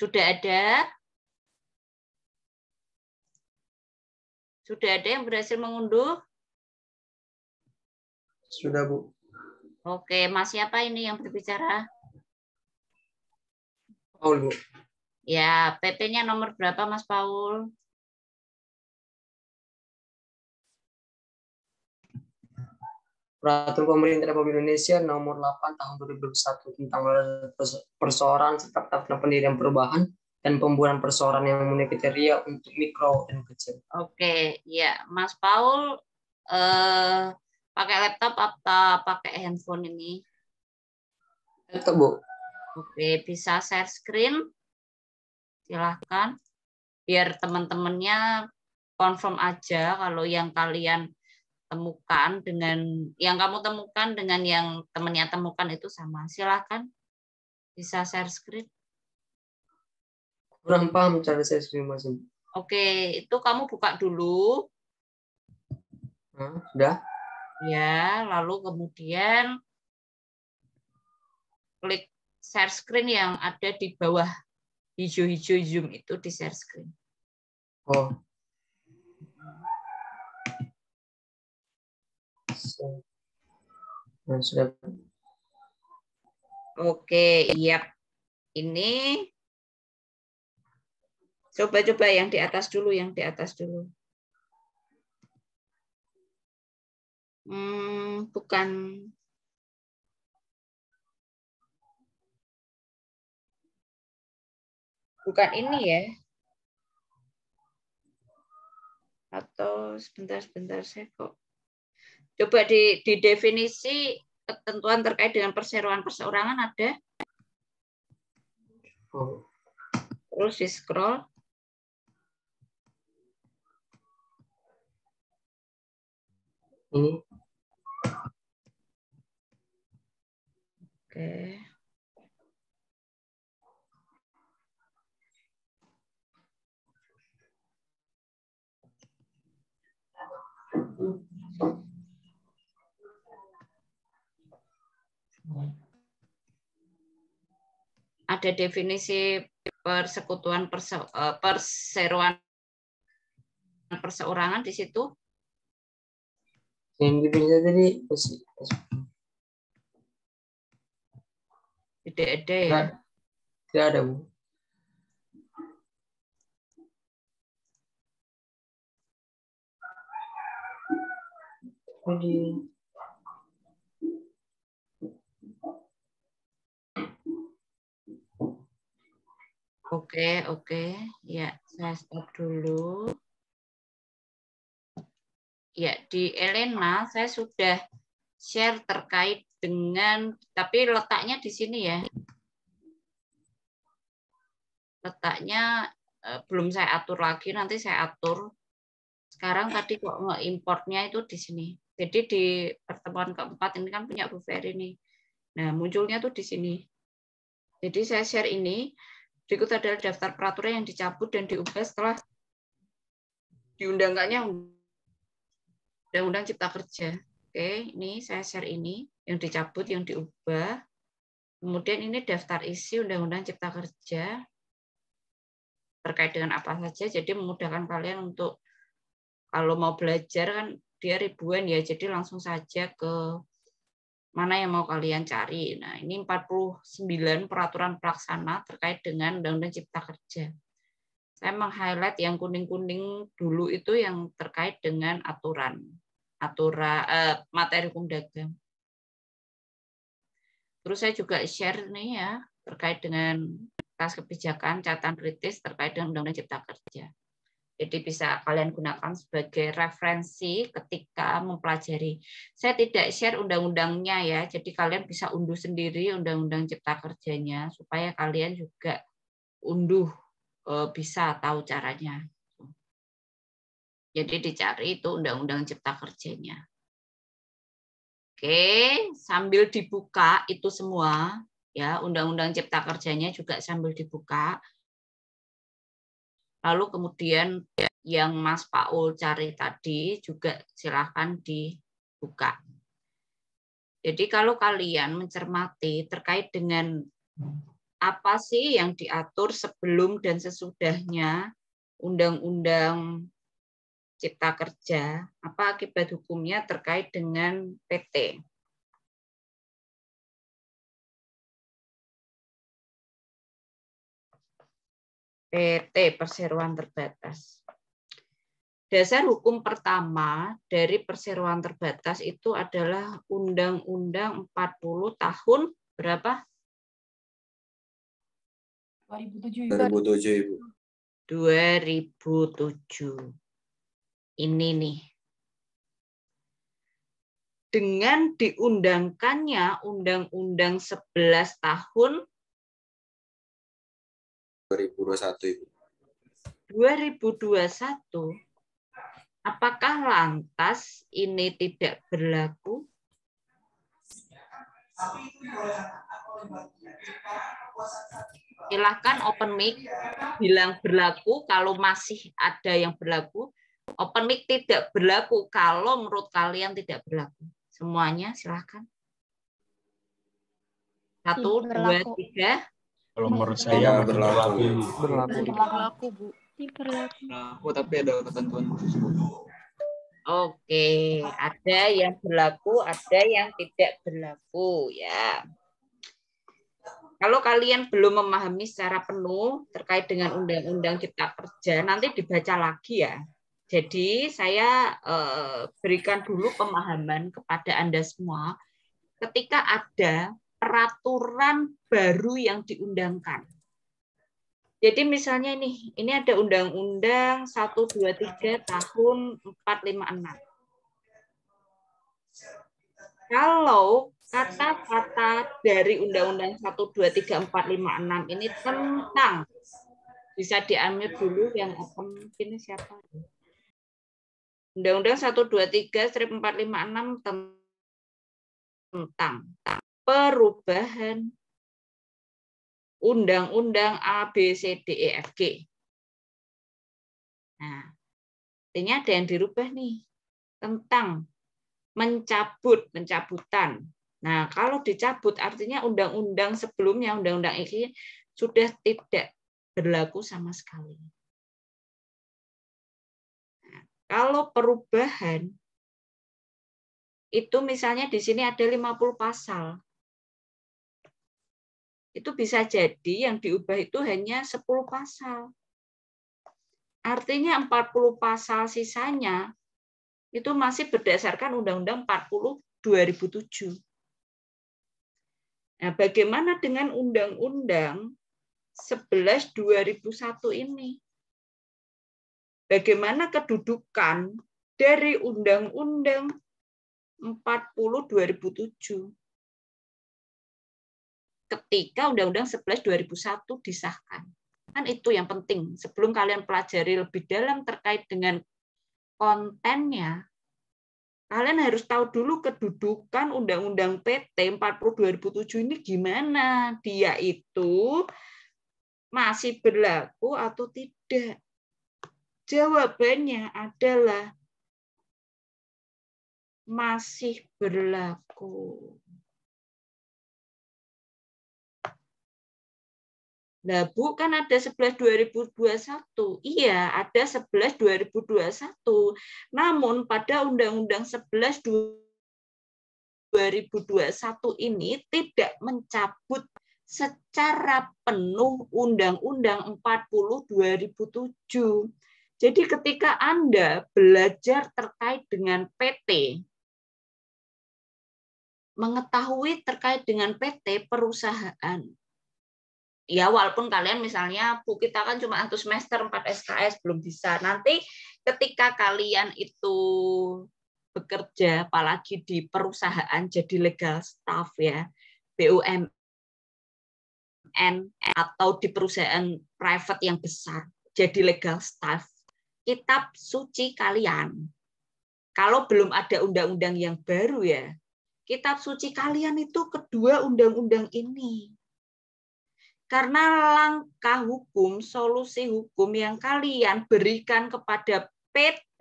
Speaker 3: Sudah ada? Sudah ada yang berhasil mengunduh? Sudah, Bu.
Speaker 1: Oke, Mas siapa ini yang berbicara? Paul, Bu. Ya, PP-nya nomor berapa, Mas Paul?
Speaker 3: Peraturan
Speaker 6: Pemerintah Republik Indonesia nomor 8 tahun 2021 tentang perseorangan serta pendirian perubahan dan pembuatan persoalan yang memenuhi kriteria untuk mikro dan kecil.
Speaker 1: Oke, ya Mas Paul eh, pakai laptop atau pakai handphone ini? Laptop bu. Oke, bisa share screen? Silahkan. Biar teman-temannya confirm aja kalau yang kalian temukan dengan yang kamu temukan dengan yang temannya temukan itu sama. Silahkan bisa share screen.
Speaker 6: Kurang paham cara saya masuk
Speaker 1: Oke, itu kamu buka dulu.
Speaker 5: sudah
Speaker 1: Hmm, Ya, lalu kemudian klik share screen yang ada di bawah hijau-hijau Zoom itu di share screen.
Speaker 3: Oh. Nah, sudah.
Speaker 1: Oke, iya. Ini Coba-coba yang di atas dulu, yang di atas dulu.
Speaker 3: Hmm, bukan
Speaker 1: bukan ini ya. Atau sebentar-sebentar saya kok. Coba di, di definisi ketentuan terkait dengan perseroan perseorangan ada. Terus di scroll. Oke. Ada definisi persekutuan perse, eh, perseroan perseorangan di situ
Speaker 3: yang diperiksa tadi masih
Speaker 1: tidak ada ya tidak,
Speaker 3: tidak ada
Speaker 5: bu jadi
Speaker 1: Oke, okay, oke. Okay. Ya, saya stop dulu ya di Elena saya sudah share terkait dengan tapi letaknya di sini ya. Letaknya eh, belum saya atur lagi, nanti saya atur. Sekarang tadi kok importnya itu di sini. Jadi di pertemuan keempat ini kan punya Bu ini. Nah, munculnya tuh di sini. Jadi saya share ini. Berikut adalah daftar peraturan yang dicabut dan diubah setelah diundangkannya Undang-Undang Cipta Kerja. Oke, ini saya share ini yang dicabut, yang diubah. Kemudian ini daftar isi Undang-Undang Cipta Kerja terkait dengan apa saja. Jadi memudahkan kalian untuk kalau mau belajar kan dia ribuan ya. Jadi langsung saja ke mana yang mau kalian cari. Nah, ini 49 peraturan pelaksana terkait dengan Undang-Undang Cipta Kerja. Saya meng-highlight yang kuning-kuning dulu itu yang terkait dengan aturan aturan eh, materi hukum dagang. Terus saya juga share nih ya terkait dengan tas kebijakan catatan kritis terkait dengan Undang-Undang Cipta Kerja. Jadi bisa kalian gunakan sebagai referensi ketika mempelajari. Saya tidak share undang-undangnya ya, jadi kalian bisa unduh sendiri undang-undang cipta kerjanya supaya kalian juga unduh eh, bisa tahu caranya. Jadi dicari itu undang-undang cipta kerjanya. Oke, sambil dibuka itu semua ya, undang-undang cipta kerjanya juga sambil dibuka. Lalu kemudian yang Mas Paul cari tadi juga silahkan dibuka. Jadi kalau kalian mencermati terkait dengan apa sih yang diatur sebelum dan sesudahnya undang-undang Cipta Kerja, apa akibat hukumnya terkait dengan PT? PT Perseroan Terbatas. Dasar hukum pertama dari perseroan terbatas itu adalah Undang-Undang 40 tahun berapa? 2007,
Speaker 4: 2007,
Speaker 1: 2007. Ini nih. Dengan
Speaker 3: diundangkannya Undang-Undang 11 tahun
Speaker 4: 2021 Ibu.
Speaker 1: 2021 apakah lantas ini tidak berlaku? Silahkan open mic bilang berlaku kalau masih ada yang berlaku Open mic tidak berlaku kalau menurut kalian tidak berlaku. Semuanya silahkan. Satu, hmm, berlaku. dua, tiga.
Speaker 2: Kalau hmm, menurut saya berlaku. Berlaku, berlaku
Speaker 7: Bu.
Speaker 1: Berlaku.
Speaker 2: Berlaku tapi ada ketentuan khusus
Speaker 1: Oke, ada yang berlaku, ada yang tidak berlaku ya. Kalau kalian belum memahami secara penuh terkait dengan Undang-Undang Cipta Kerja, nanti dibaca lagi ya jadi saya eh, berikan dulu pemahaman kepada Anda semua ketika ada peraturan baru yang diundangkan. Jadi misalnya ini, ini ada Undang-Undang 123 tahun 456 kalau kata-kata dari Undang-Undang 123456 ini tentang bisa diambil dulu yang apa mungkin siapa ini? Undang-Undang 123 strip 456 tentang
Speaker 3: perubahan undang-undang
Speaker 1: A, B, C, D, E, F, G. Nah, artinya ada yang dirubah nih tentang mencabut, pencabutan. Nah, kalau dicabut artinya undang-undang sebelumnya, undang-undang ini sudah tidak berlaku sama sekali.
Speaker 3: Kalau perubahan itu misalnya di sini ada 50
Speaker 1: pasal. Itu bisa jadi yang diubah itu hanya 10 pasal. Artinya 40 pasal sisanya itu masih berdasarkan Undang-Undang 40 2007. Nah, bagaimana dengan Undang-Undang 11 2001 ini? bagaimana kedudukan dari Undang-Undang 40 2007 ketika Undang-Undang 11 2001 disahkan. Kan itu yang penting. Sebelum kalian pelajari lebih dalam terkait dengan kontennya, kalian harus tahu dulu kedudukan Undang-Undang PT 40 2007 ini gimana. Dia itu masih berlaku atau tidak. Jawabannya adalah masih berlaku. Nah, Bu, kan ada 11 2021. Iya, ada 11 2021. Namun pada Undang-Undang 11 2021 ini tidak mencabut secara penuh Undang-Undang 40 2007 jadi ketika Anda belajar terkait dengan PT, mengetahui terkait dengan PT perusahaan. Ya, walaupun kalian misalnya Bu kita kan cuma satu semester 4 SKS belum bisa. Nanti ketika kalian itu bekerja apalagi di perusahaan jadi legal staff ya, BUMN atau di perusahaan private yang besar jadi legal staff kitab suci kalian. Kalau belum ada undang-undang yang baru ya, kitab suci kalian itu kedua undang-undang ini. Karena langkah hukum, solusi hukum yang kalian berikan kepada PT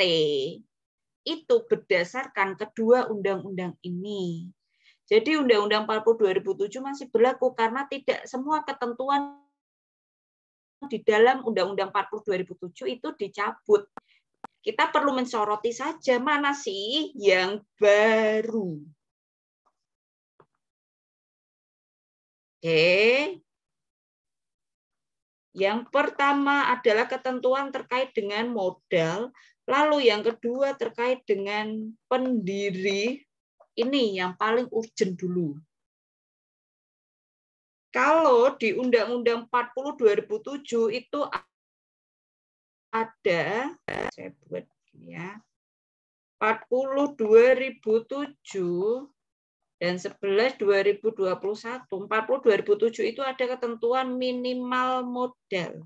Speaker 1: itu berdasarkan kedua undang-undang ini. Jadi Undang-Undang 40 2007 masih berlaku karena tidak semua ketentuan di dalam Undang-Undang 40 2007 itu dicabut. Kita perlu mensoroti saja mana sih yang
Speaker 3: baru.
Speaker 1: Oke. Yang pertama adalah ketentuan terkait dengan modal, lalu yang kedua terkait dengan pendiri. Ini yang paling urgent dulu. Kalau di Undang-Undang 40
Speaker 3: 2007 itu ada saya buat ya.
Speaker 1: 40 2007 dan 11 2021 40 2007 itu ada ketentuan minimal modal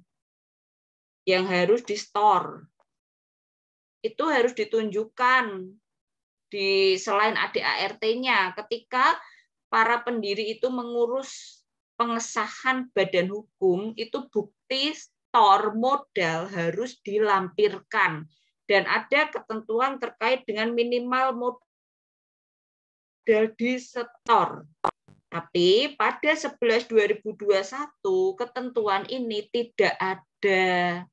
Speaker 1: yang harus di store itu harus ditunjukkan di selain ADART-nya ketika para pendiri itu mengurus pengesahan badan hukum itu bukti store modal harus dilampirkan dan ada ketentuan terkait dengan minimal modal di setor. Tapi pada 11 2021 ketentuan ini tidak ada.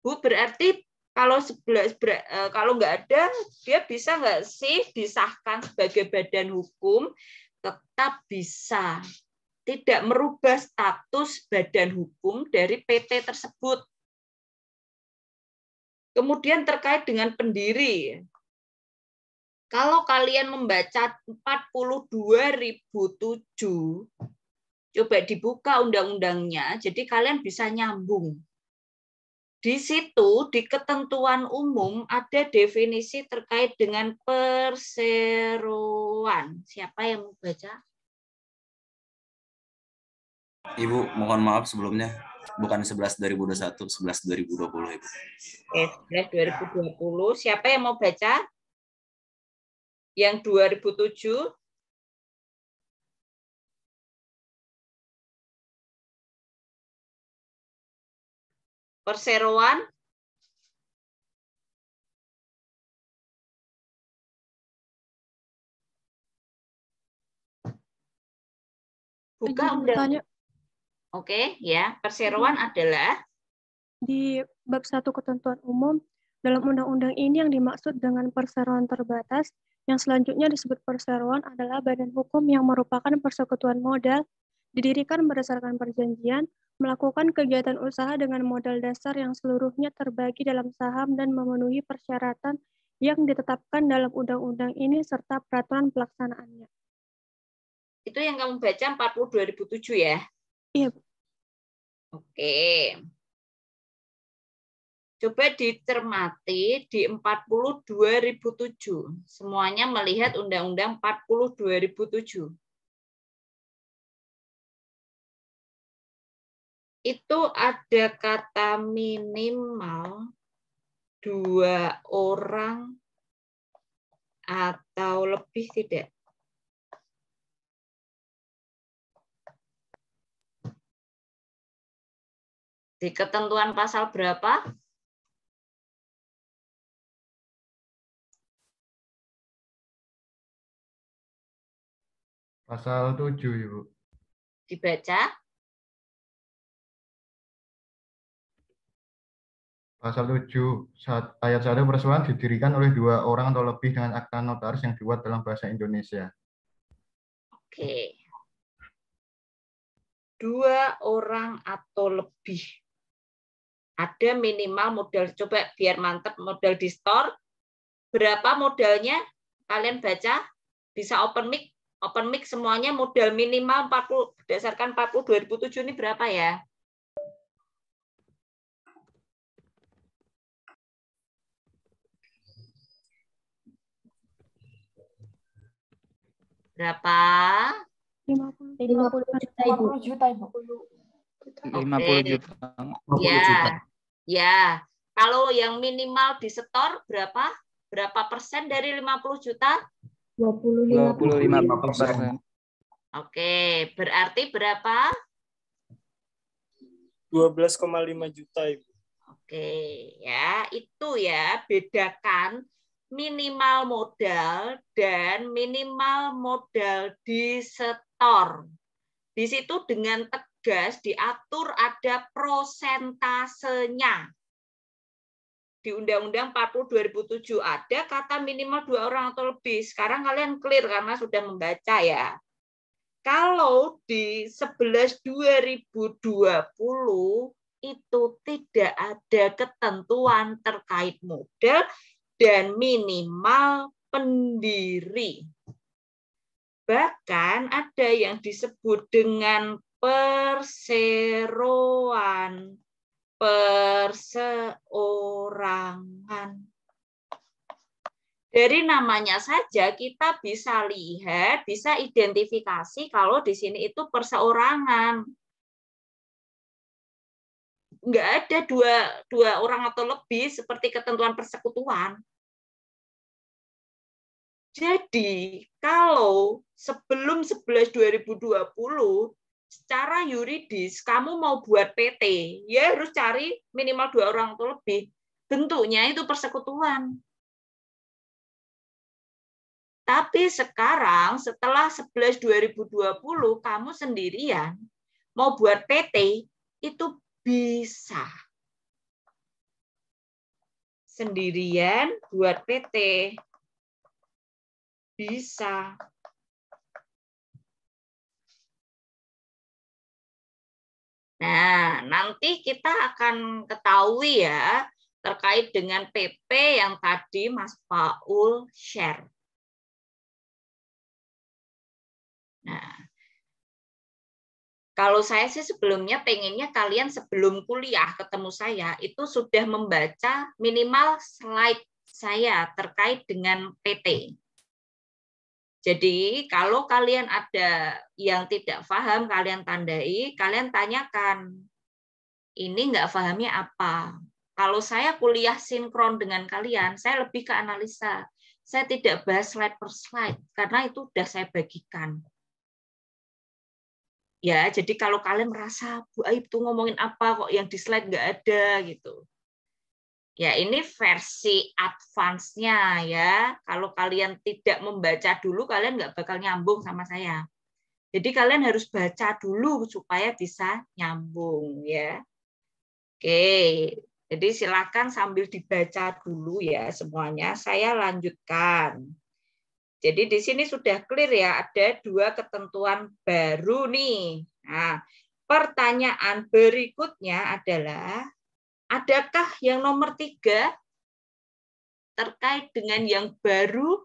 Speaker 1: Bu berarti kalau 11 e, kalau nggak ada dia bisa nggak sih disahkan sebagai badan hukum tetap bisa tidak merubah status badan hukum dari PT tersebut. Kemudian terkait dengan pendiri. Kalau kalian membaca 42.007, coba dibuka undang-undangnya, jadi kalian bisa nyambung. Di situ, di ketentuan umum, ada definisi terkait dengan perseroan. Siapa yang mau baca?
Speaker 4: Ibu, mohon maaf sebelumnya. Bukan 11 2021, 11 2020, Ibu.
Speaker 1: Oke, 11 2020. Siapa yang mau baca? Yang 2007?
Speaker 3: perseroan buka undang Oke, ya. Iya.
Speaker 1: Perseroan hmm. adalah
Speaker 7: di bab satu ketentuan umum dalam undang-undang ini yang dimaksud dengan perseroan terbatas yang selanjutnya disebut perseroan adalah badan hukum yang merupakan persekutuan modal didirikan berdasarkan perjanjian melakukan kegiatan usaha dengan modal dasar yang seluruhnya terbagi dalam saham dan memenuhi persyaratan yang ditetapkan dalam undang-undang ini serta peraturan pelaksanaannya.
Speaker 1: Itu yang kamu baca 40 2007 ya? Iya. Oke. Coba dicermati di 40 2007. Semuanya melihat Undang-Undang 40 2007. itu ada kata minimal dua orang atau lebih tidak?
Speaker 3: Di ketentuan pasal berapa? Pasal 7, Ibu. Dibaca.
Speaker 2: Pasal 7 ayat satu persoalan didirikan oleh dua orang atau lebih dengan akta notaris yang dibuat dalam bahasa Indonesia.
Speaker 1: Oke. Dua orang atau lebih. Ada minimal modal coba biar mantap modal di store. Berapa modalnya? Kalian baca bisa open mic. Open mic semuanya modal minimal 40 berdasarkan 40 2007 ini berapa ya? Berapa?
Speaker 7: 50 juta, Ibu. 50 juta,
Speaker 1: 50 juta. Ya. Ya. Kalau yang minimal disetor berapa? Berapa persen dari 50 juta?
Speaker 7: 25
Speaker 6: persen.
Speaker 1: Oke, berarti berapa?
Speaker 6: 12,5 juta, Ibu.
Speaker 1: Oke, ya, itu ya bedakan minimal modal dan minimal modal di setor. Di situ dengan tegas diatur ada prosentasenya. Di Undang-Undang 40 2007 ada kata minimal dua orang atau lebih. Sekarang kalian clear karena sudah membaca ya. Kalau di 11 2020 itu tidak ada ketentuan terkait modal dan minimal pendiri. Bahkan ada yang disebut dengan perseroan, perseorangan. Dari namanya saja kita bisa lihat, bisa identifikasi kalau di sini itu perseorangan nggak ada dua dua orang atau lebih seperti ketentuan persekutuan. Jadi kalau sebelum 11 2020 secara yuridis kamu mau buat PT, ya harus cari minimal dua orang atau lebih. Bentuknya itu persekutuan. Tapi sekarang setelah 11 2020 kamu sendirian mau buat PT itu bisa. Sendirian buat PT bisa. Nah, nanti kita akan ketahui ya terkait dengan PP yang tadi Mas Paul share. Kalau saya sih sebelumnya pengennya kalian sebelum kuliah ketemu saya itu sudah membaca minimal slide saya terkait dengan PT. Jadi kalau kalian ada yang tidak paham, kalian tandai, kalian tanyakan, ini nggak pahamnya apa. Kalau saya kuliah sinkron dengan kalian, saya lebih ke analisa. Saya tidak bahas slide per slide, karena itu sudah saya bagikan ya jadi kalau kalian merasa Bu Aib tuh ngomongin apa kok yang di slide nggak ada gitu ya ini versi advance-nya ya kalau kalian tidak membaca dulu kalian nggak bakal nyambung sama saya jadi kalian harus baca dulu supaya bisa nyambung ya oke jadi silakan sambil dibaca dulu ya semuanya saya lanjutkan jadi di sini sudah clear ya, ada dua ketentuan baru nih. Nah, pertanyaan berikutnya adalah, adakah yang nomor tiga terkait dengan yang baru?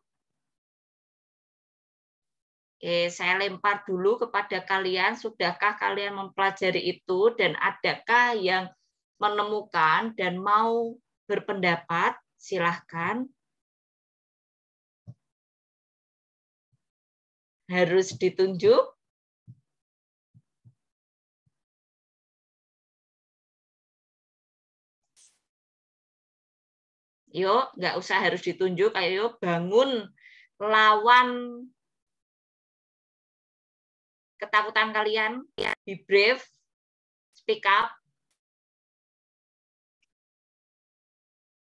Speaker 1: Oke, saya lempar dulu kepada kalian, sudahkah kalian mempelajari itu dan adakah yang menemukan dan mau berpendapat?
Speaker 3: Silahkan harus ditunjuk Yuk,
Speaker 1: nggak usah harus ditunjuk. Ayo bangun lawan ketakutan kalian. Be brave, speak
Speaker 3: up.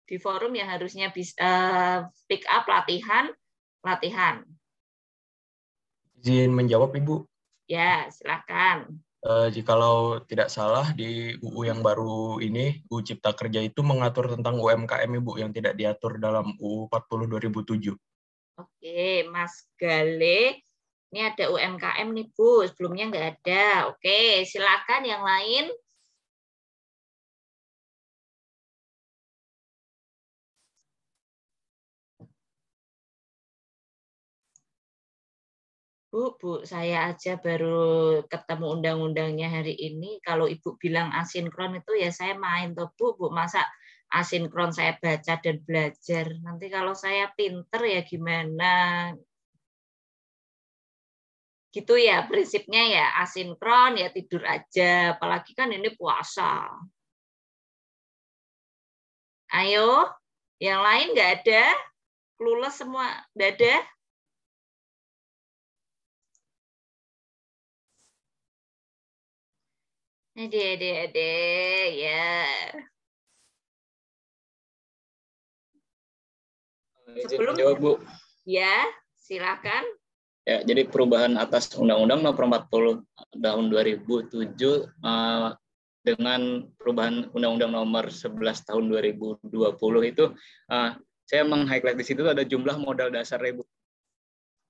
Speaker 3: Di forum ya harusnya
Speaker 1: bisa uh, speak up latihan, latihan.
Speaker 8: Izin menjawab Ibu.
Speaker 1: Ya, silakan.
Speaker 8: uh, jikalau tidak salah di UU yang baru ini, UU Cipta Kerja itu mengatur tentang UMKM Ibu yang tidak diatur dalam UU 40 2007.
Speaker 1: Oke, Mas Gale, ini ada UMKM nih Bu, sebelumnya nggak ada. Oke, silakan yang lain. Bu, Bu, saya aja baru ketemu undang-undangnya hari ini. Kalau Ibu bilang asinkron itu ya saya main tuh Bu, Bu masa asinkron saya baca dan belajar. Nanti kalau saya pinter ya gimana? Gitu ya prinsipnya ya asinkron ya tidur aja. Apalagi kan ini
Speaker 3: puasa. Ayo, yang lain nggak ada? Clueless semua, nggak ada? ade ade ade ya eh,
Speaker 2: Sebelum Bu.
Speaker 1: Ya, silakan.
Speaker 2: Ya, jadi perubahan atas Undang-Undang Nomor 40 Tahun 2007 uh, eh, dengan perubahan Undang-Undang Nomor 11 Tahun 2020 itu uh, saya menghighlight di situ ada jumlah modal dasar Ibu.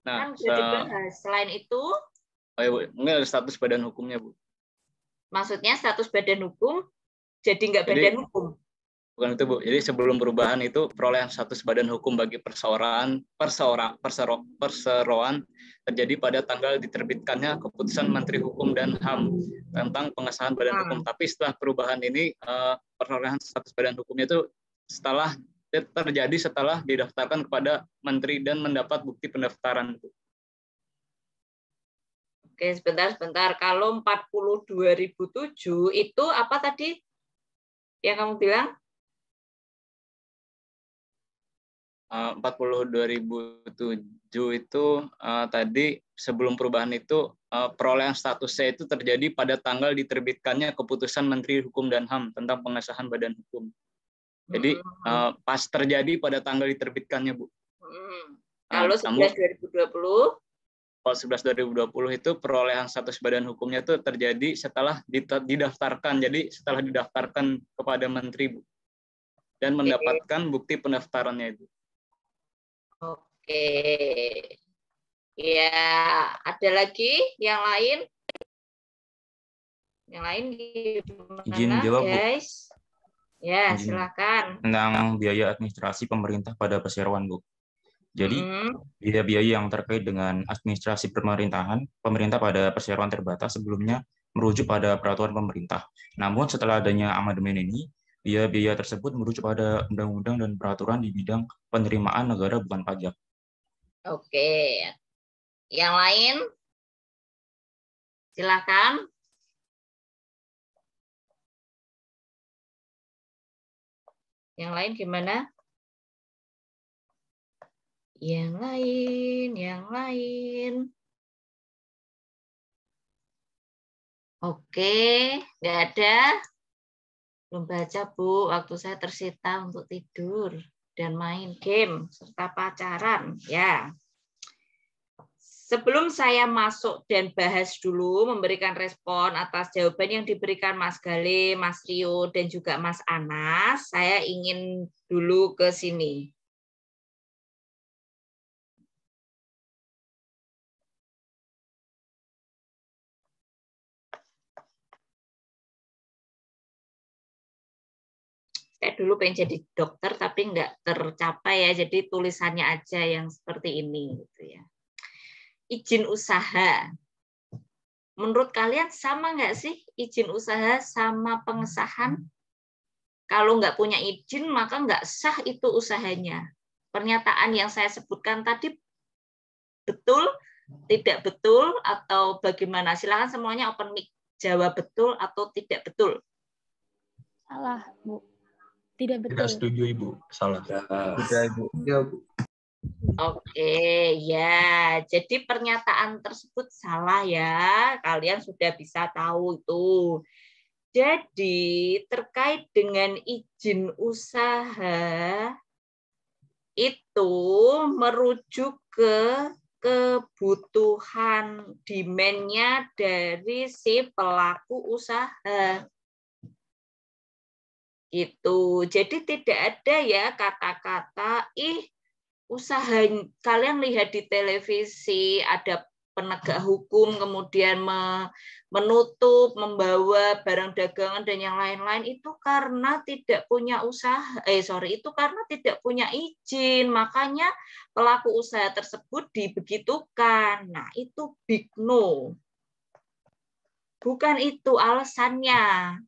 Speaker 2: Ya, nah, kan,
Speaker 1: uh, selain itu
Speaker 2: Oh, ya, Bu. Enggak ada status badan hukumnya, Bu.
Speaker 1: Maksudnya status badan hukum jadi nggak badan jadi, hukum.
Speaker 2: Bukan itu Bu. Jadi sebelum perubahan itu perolehan status badan hukum bagi perseorangan perseorang persero, perseroan terjadi pada tanggal diterbitkannya keputusan Menteri Hukum dan HAM tentang pengesahan badan hmm. hukum. Tapi setelah perubahan ini eh, perolehan status badan hukumnya itu setelah terjadi setelah didaftarkan kepada menteri dan mendapat bukti pendaftaran.
Speaker 1: Oke, sebentar, sebentar. Kalau 42.007 itu
Speaker 3: apa tadi yang kamu bilang?
Speaker 2: 42.007 eh, itu uh, tadi sebelum perubahan itu uh, perolehan saya itu terjadi pada tanggal diterbitkannya keputusan Menteri Hukum dan HAM tentang pengesahan badan hukum. Jadi uh, pas terjadi pada tanggal diterbitkannya, Bu. Hmm. Nah, Kalau
Speaker 1: uh, 11 2020
Speaker 2: 11 2020 itu perolehan status badan hukumnya itu terjadi setelah didaftarkan. Jadi setelah didaftarkan kepada menteri Bu. Dan mendapatkan bukti pendaftarannya itu.
Speaker 1: Oke. Ya, ada lagi yang lain? Yang lain gimana, Izin jawab, guys? Bu. Ya, Izin. silakan.
Speaker 2: Tentang biaya administrasi pemerintah pada perseroan, Bu. Jadi hmm. biaya-biaya yang terkait dengan administrasi pemerintahan, pemerintah pada perseroan terbatas sebelumnya merujuk pada peraturan pemerintah. Namun setelah adanya amandemen ini, biaya-biaya tersebut merujuk pada undang-undang dan peraturan di bidang penerimaan negara bukan pajak.
Speaker 3: Oke. Yang lain? Silakan. Yang lain gimana? yang lain, yang lain. Oke, nggak ada.
Speaker 1: Belum baca, Bu. Waktu saya tersita untuk tidur dan main game serta pacaran. Ya. Sebelum saya masuk dan bahas dulu, memberikan respon atas jawaban yang diberikan Mas Gale, Mas Rio, dan juga Mas Anas, saya ingin dulu ke sini. kayak dulu pengen jadi dokter tapi nggak tercapai ya jadi tulisannya aja yang seperti ini gitu ya izin usaha menurut kalian sama nggak sih izin usaha sama pengesahan kalau nggak punya izin maka nggak sah itu usahanya pernyataan yang saya sebutkan tadi betul tidak betul atau bagaimana silahkan semuanya open mic jawab betul atau tidak betul
Speaker 7: salah bu tidak
Speaker 8: betul. Tidak setuju Ibu, salah. Tidak Ibu.
Speaker 1: Oke, ya. Jadi pernyataan tersebut salah ya. Kalian sudah bisa tahu itu. Jadi terkait dengan izin usaha itu merujuk ke kebutuhan demandnya dari si pelaku usaha. Gitu. Jadi tidak ada ya kata-kata ih usaha kalian lihat di televisi ada penegak hukum kemudian menutup, membawa barang dagangan dan yang lain-lain itu karena tidak punya usaha, eh sorry itu karena tidak punya izin, makanya pelaku usaha tersebut dibegitukan. Nah itu big no. Bukan itu alasannya.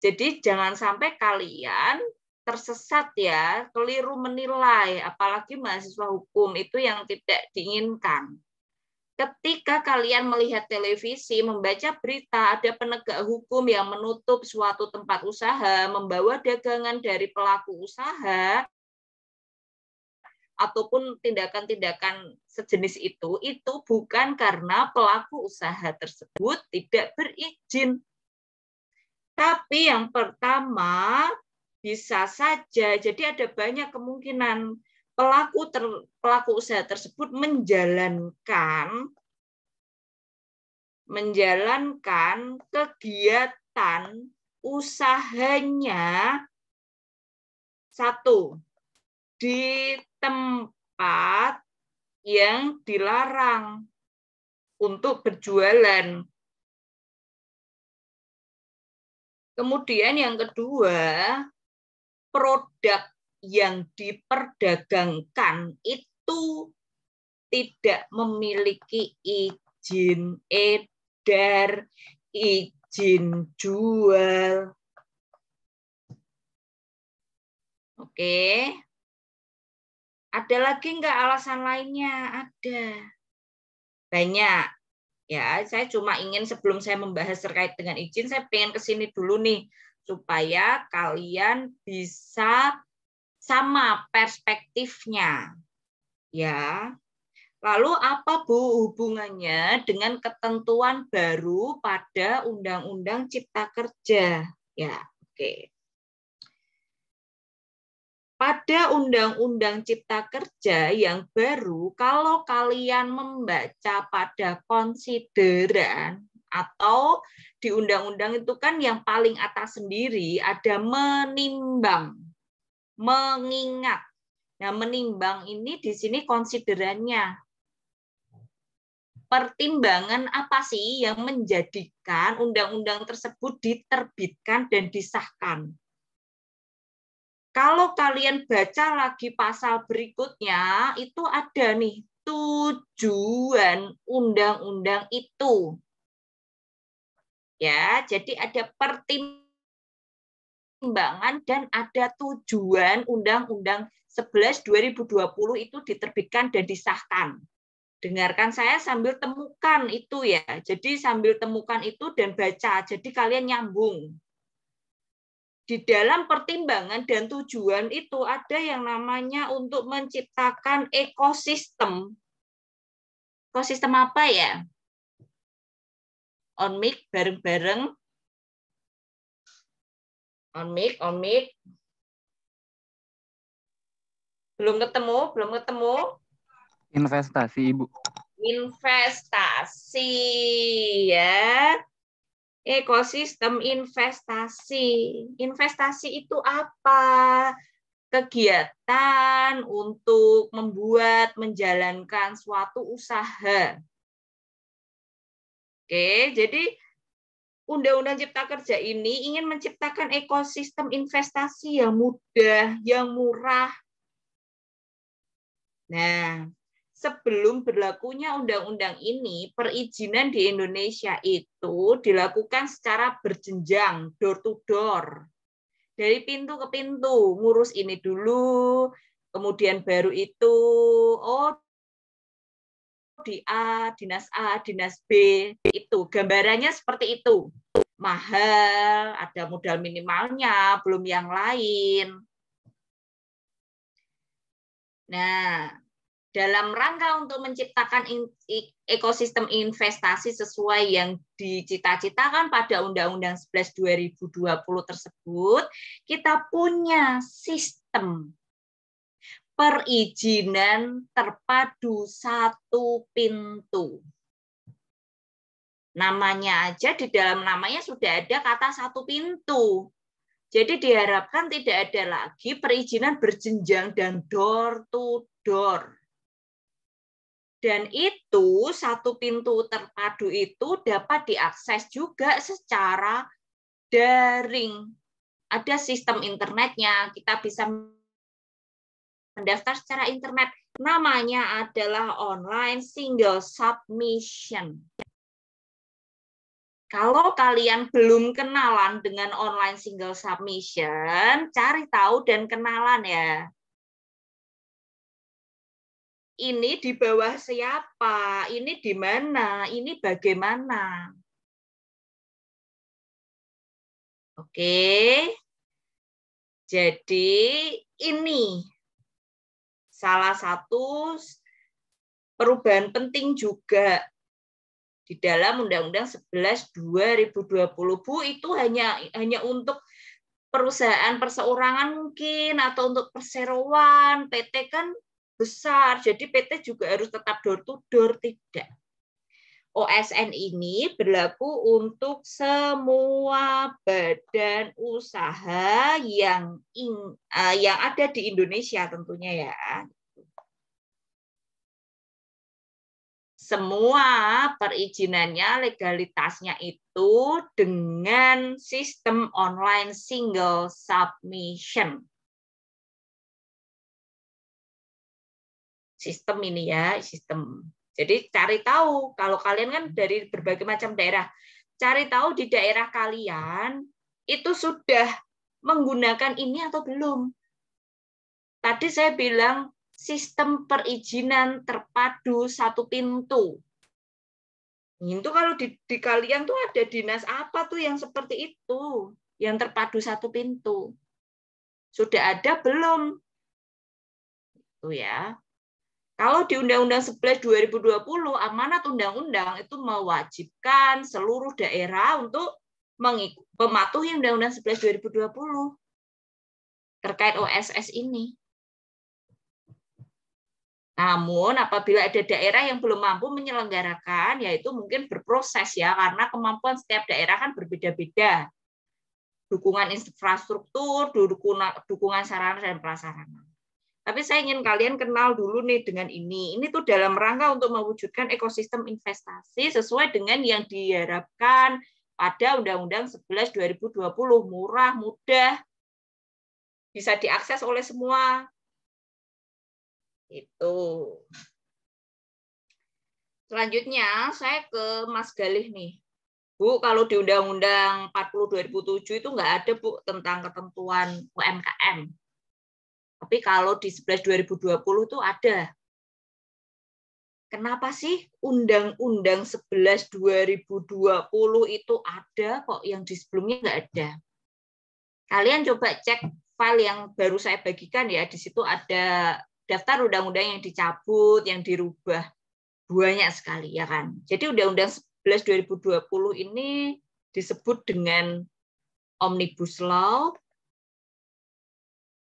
Speaker 1: Jadi jangan sampai kalian tersesat ya, keliru menilai, apalagi mahasiswa hukum itu yang tidak diinginkan. Ketika kalian melihat televisi, membaca berita, ada penegak hukum yang menutup suatu tempat usaha, membawa dagangan dari pelaku usaha, ataupun tindakan-tindakan sejenis itu, itu bukan karena pelaku usaha tersebut tidak berizin, tapi yang pertama bisa saja, jadi ada banyak kemungkinan pelaku ter, pelaku usaha tersebut menjalankan menjalankan kegiatan usahanya satu di tempat yang dilarang
Speaker 3: untuk berjualan
Speaker 1: Kemudian yang kedua, produk yang diperdagangkan itu tidak memiliki izin edar, izin
Speaker 3: jual.
Speaker 1: Oke. Ada lagi enggak alasan lainnya? Ada. Banyak. Ya, saya cuma ingin sebelum saya membahas terkait dengan izin, saya pengen kesini dulu nih supaya kalian bisa sama perspektifnya. Ya. Lalu apa Bu hubungannya dengan ketentuan baru pada Undang-Undang Cipta Kerja?
Speaker 3: Ya, oke.
Speaker 1: Okay pada Undang-Undang Cipta Kerja yang baru, kalau kalian membaca pada konsideran atau di Undang-Undang itu kan yang paling atas sendiri ada menimbang, mengingat. Nah, menimbang ini di sini konsiderannya. Pertimbangan apa sih yang menjadikan undang-undang tersebut diterbitkan dan disahkan? Kalau kalian baca lagi pasal berikutnya, itu ada nih tujuan undang-undang itu. Ya, jadi ada pertimbangan dan ada tujuan undang-undang 11 2020 itu diterbitkan dan disahkan. Dengarkan saya sambil temukan itu ya. Jadi sambil temukan itu dan baca. Jadi kalian nyambung di dalam pertimbangan dan tujuan itu ada yang namanya untuk menciptakan ekosistem. Ekosistem
Speaker 3: apa ya? On mic bareng-bareng. On mic, on mic.
Speaker 1: Belum ketemu, belum ketemu.
Speaker 2: Investasi, Ibu.
Speaker 1: Investasi ya ekosistem investasi. Investasi itu apa? Kegiatan untuk membuat, menjalankan suatu usaha. Oke, jadi Undang-Undang Cipta Kerja ini ingin menciptakan ekosistem investasi yang mudah, yang murah. Nah, sebelum berlakunya undang-undang ini, perizinan di Indonesia itu dilakukan secara berjenjang, door to door. Dari pintu ke pintu, ngurus ini dulu, kemudian baru itu, oh di A, dinas A, dinas B, itu. Gambarannya seperti itu. Mahal, ada modal minimalnya, belum yang lain. Nah, dalam rangka untuk menciptakan ekosistem investasi sesuai yang dicita-citakan pada Undang-Undang 11 2020 tersebut, kita punya sistem perizinan terpadu satu pintu. Namanya aja di dalam namanya sudah ada kata satu pintu. Jadi diharapkan tidak ada lagi perizinan berjenjang dan door to door dan itu satu pintu terpadu itu dapat diakses juga secara daring. Ada sistem internetnya, kita bisa mendaftar secara internet. Namanya adalah online single submission. Kalau kalian belum kenalan dengan online single submission, cari tahu dan kenalan ya ini di bawah siapa, ini di
Speaker 3: mana, ini bagaimana.
Speaker 1: Oke. Jadi ini salah satu perubahan penting juga di dalam Undang-Undang 11 2020 Bu itu hanya hanya untuk perusahaan perseorangan mungkin atau untuk perseroan PT kan besar. Jadi PT juga harus tetap door to door tidak. OSN ini berlaku untuk semua badan usaha yang in, uh, yang ada di Indonesia tentunya ya. Semua perizinannya, legalitasnya itu dengan sistem online single submission. sistem ini ya, sistem. Jadi cari tahu kalau kalian kan dari berbagai macam daerah. Cari tahu di daerah kalian itu sudah menggunakan ini atau belum. Tadi saya bilang sistem perizinan terpadu satu pintu. Itu kalau di, di kalian tuh ada dinas apa tuh yang seperti itu, yang terpadu satu pintu. Sudah ada belum? Itu ya. Kalau di Undang-Undang 11 2020 amanat undang-undang itu mewajibkan seluruh daerah untuk mematuhi Undang-Undang 11 2020 terkait OSS ini. Namun apabila ada daerah yang belum mampu menyelenggarakan yaitu mungkin berproses ya karena kemampuan setiap daerah kan berbeda-beda. Dukungan infrastruktur, dukungan sarana dan prasarana. Tapi saya ingin kalian kenal dulu nih dengan ini. Ini tuh dalam rangka untuk mewujudkan ekosistem investasi sesuai dengan yang diharapkan pada Undang-Undang 11 2020 murah, mudah, bisa diakses oleh semua. Itu. Selanjutnya saya ke Mas Galih nih. Bu, kalau di Undang-Undang 40 2007 itu nggak ada Bu tentang ketentuan UMKM. Tapi kalau di 11 2020 itu ada. Kenapa sih Undang-Undang 11 2020 itu ada kok yang di sebelumnya nggak ada? Kalian coba cek file yang baru saya bagikan ya, di situ ada daftar undang-undang yang dicabut, yang dirubah. Banyak sekali ya kan. Jadi Undang-Undang 11 2020 ini disebut dengan Omnibus Law,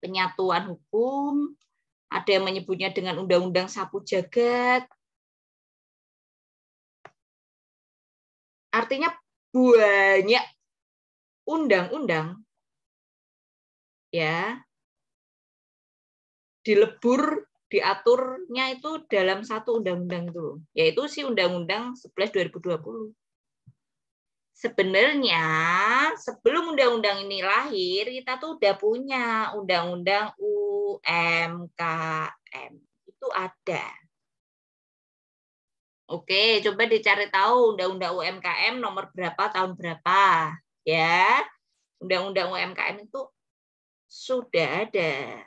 Speaker 1: penyatuan hukum,
Speaker 3: ada yang menyebutnya dengan Undang-Undang Sapu Jagat. Artinya banyak
Speaker 1: undang-undang ya dilebur diaturnya itu dalam satu undang-undang itu yaitu si undang-undang 11 2020 sebenarnya sebelum undang-undang ini lahir, kita tuh udah punya undang-undang UMKM. Itu ada. Oke, coba dicari tahu undang-undang UMKM nomor berapa tahun berapa, ya. Undang-undang UMKM itu sudah ada.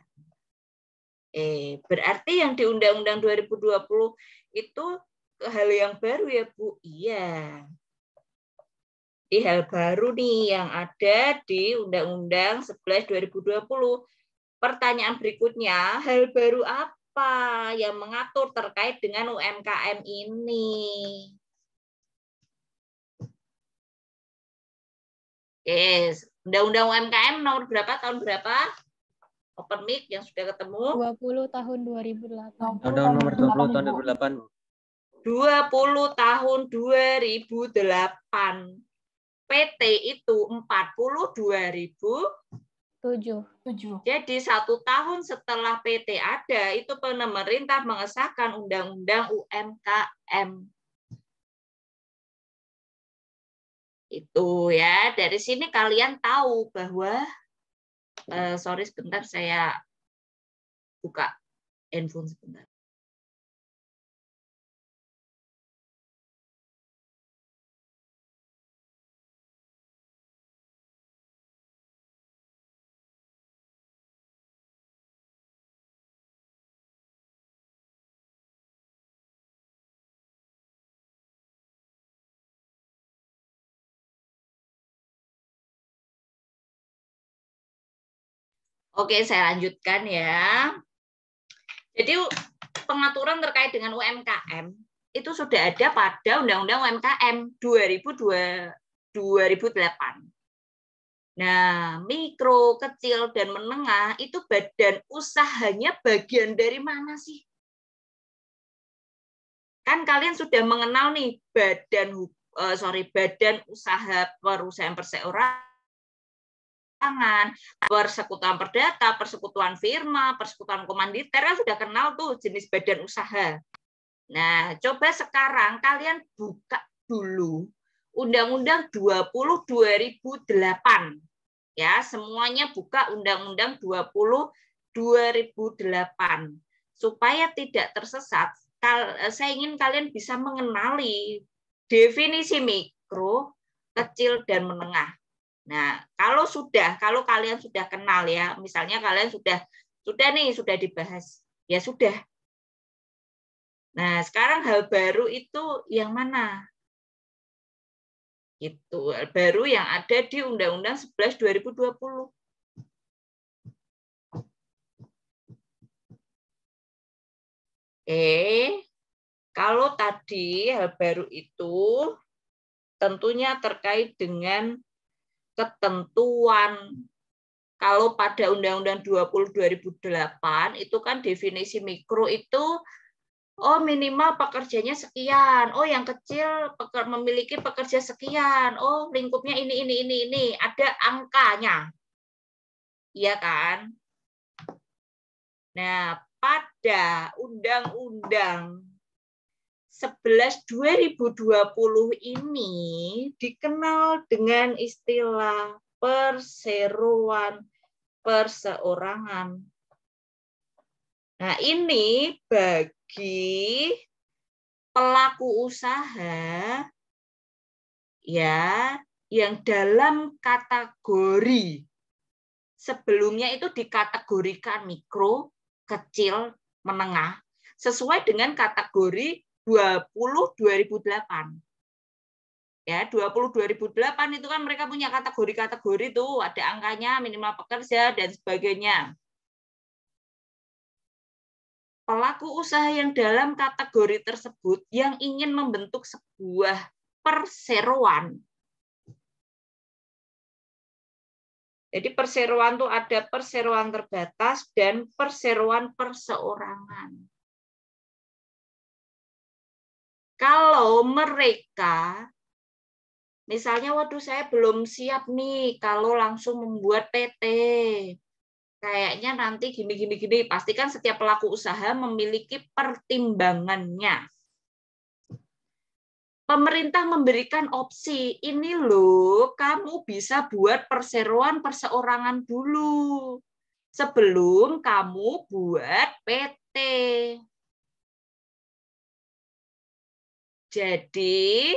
Speaker 1: Eh, berarti yang di Undang-Undang 2020 itu hal yang baru ya, Bu? Iya. Ini hal baru nih yang ada di Undang-Undang 11 2020. Pertanyaan berikutnya, hal baru apa yang mengatur terkait dengan UMKM ini?
Speaker 3: Yes,
Speaker 1: Undang-Undang UMKM nomor berapa tahun berapa? Open mic yang sudah ketemu. 20 tahun 2008.
Speaker 8: Undang-Undang nomor 20 tahun 2008.
Speaker 1: 20 tahun 2008. PT itu 42.007.
Speaker 7: Tujuh. Tujuh.
Speaker 1: Jadi satu tahun setelah PT ada, itu pemerintah mengesahkan Undang-Undang UMKM.
Speaker 3: Itu ya,
Speaker 1: dari sini kalian
Speaker 3: tahu bahwa, uh, sorry sebentar saya buka handphone sebentar.
Speaker 1: Oke, saya lanjutkan ya. Jadi pengaturan terkait dengan UMKM itu sudah ada pada Undang-Undang UMKM 2002, 2008. Nah, mikro, kecil, dan menengah itu badan usahanya bagian dari mana sih? Kan kalian sudah mengenal nih badan uh, sorry badan usaha perusahaan perseorangan tangan, persekutuan perdata, persekutuan firma, persekutuan komanditer, kan sudah kenal tuh jenis badan usaha. Nah, coba sekarang kalian buka dulu Undang-Undang 20 2008. Ya, semuanya buka Undang-Undang 20 2008. Supaya tidak tersesat, eh, saya ingin kalian bisa mengenali definisi mikro, kecil, dan menengah Nah, kalau sudah, kalau kalian sudah kenal ya, misalnya kalian sudah sudah nih sudah dibahas, ya sudah. Nah, sekarang hal baru itu yang mana? Itu hal baru yang ada di Undang-Undang 11
Speaker 3: 2020.
Speaker 1: Eh, Kalau tadi hal baru itu tentunya terkait dengan ketentuan kalau pada Undang-Undang 20 2008 itu kan definisi mikro itu oh minimal pekerjanya sekian, oh yang kecil peker, memiliki pekerja sekian, oh lingkupnya ini ini ini ini, ada angkanya. Iya kan? Nah, pada Undang-Undang 11 2020 ini dikenal dengan istilah perseroan perseorangan. Nah, ini bagi pelaku usaha ya yang dalam kategori sebelumnya itu dikategorikan mikro, kecil, menengah sesuai dengan kategori 20 2008 ya 20 2008 itu kan mereka punya kategori-kategori tuh ada angkanya minimal pekerja dan sebagainya pelaku usaha yang dalam kategori tersebut yang ingin membentuk sebuah perseroan jadi perseroan tuh ada perseroan terbatas dan perseroan perseorangan Kalau mereka, misalnya waduh saya belum siap nih kalau langsung membuat PT. Kayaknya nanti gini-gini-gini. Pastikan setiap pelaku usaha memiliki pertimbangannya. Pemerintah memberikan opsi, ini loh kamu bisa buat perseroan perseorangan dulu sebelum kamu buat PT. Jadi,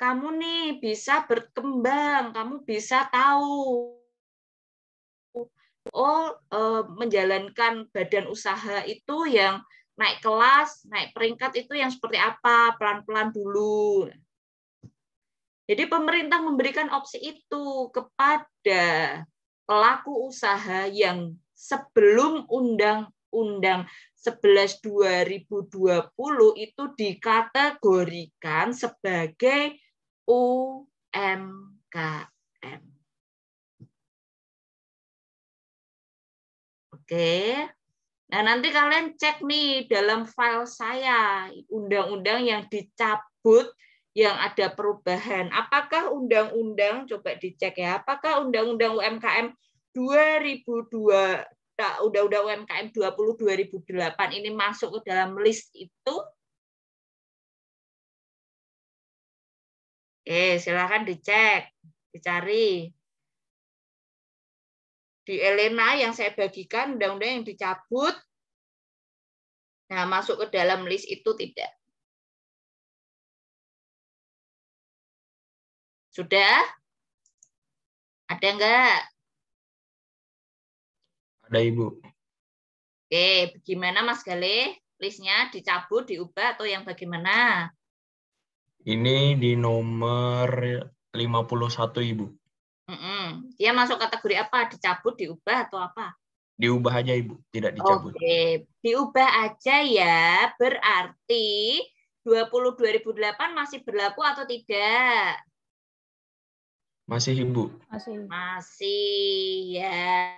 Speaker 1: kamu nih bisa berkembang, kamu bisa tahu oh eh, menjalankan badan usaha itu yang naik kelas, naik peringkat itu yang seperti apa, pelan-pelan dulu. Jadi pemerintah memberikan opsi itu kepada pelaku usaha yang sebelum undang-undang 11 2020 itu dikategorikan sebagai UMKM. Oke. Nah, nanti kalian cek nih dalam file saya undang-undang yang dicabut yang ada perubahan. Apakah undang-undang coba dicek ya, apakah undang-undang UMKM 2002 Undang-Undang UMKM 20 2008 ini masuk ke dalam list itu
Speaker 3: Eh, silakan dicek, dicari. Di Elena yang saya bagikan, undang-undang yang dicabut, nah masuk ke dalam list itu tidak. Sudah? Ada enggak?
Speaker 5: ada Ibu.
Speaker 1: Oke, bagaimana Mas Gale? Listnya dicabut, diubah, atau yang bagaimana?
Speaker 8: Ini di nomor 51, Ibu.
Speaker 1: Mm -mm. Dia masuk kategori apa? Dicabut, diubah, atau apa?
Speaker 8: Diubah aja, Ibu. Tidak dicabut.
Speaker 1: Oke, diubah aja ya. Berarti 20 2008 masih berlaku atau tidak?
Speaker 8: Masih, Ibu.
Speaker 1: Masih. Masih, ya.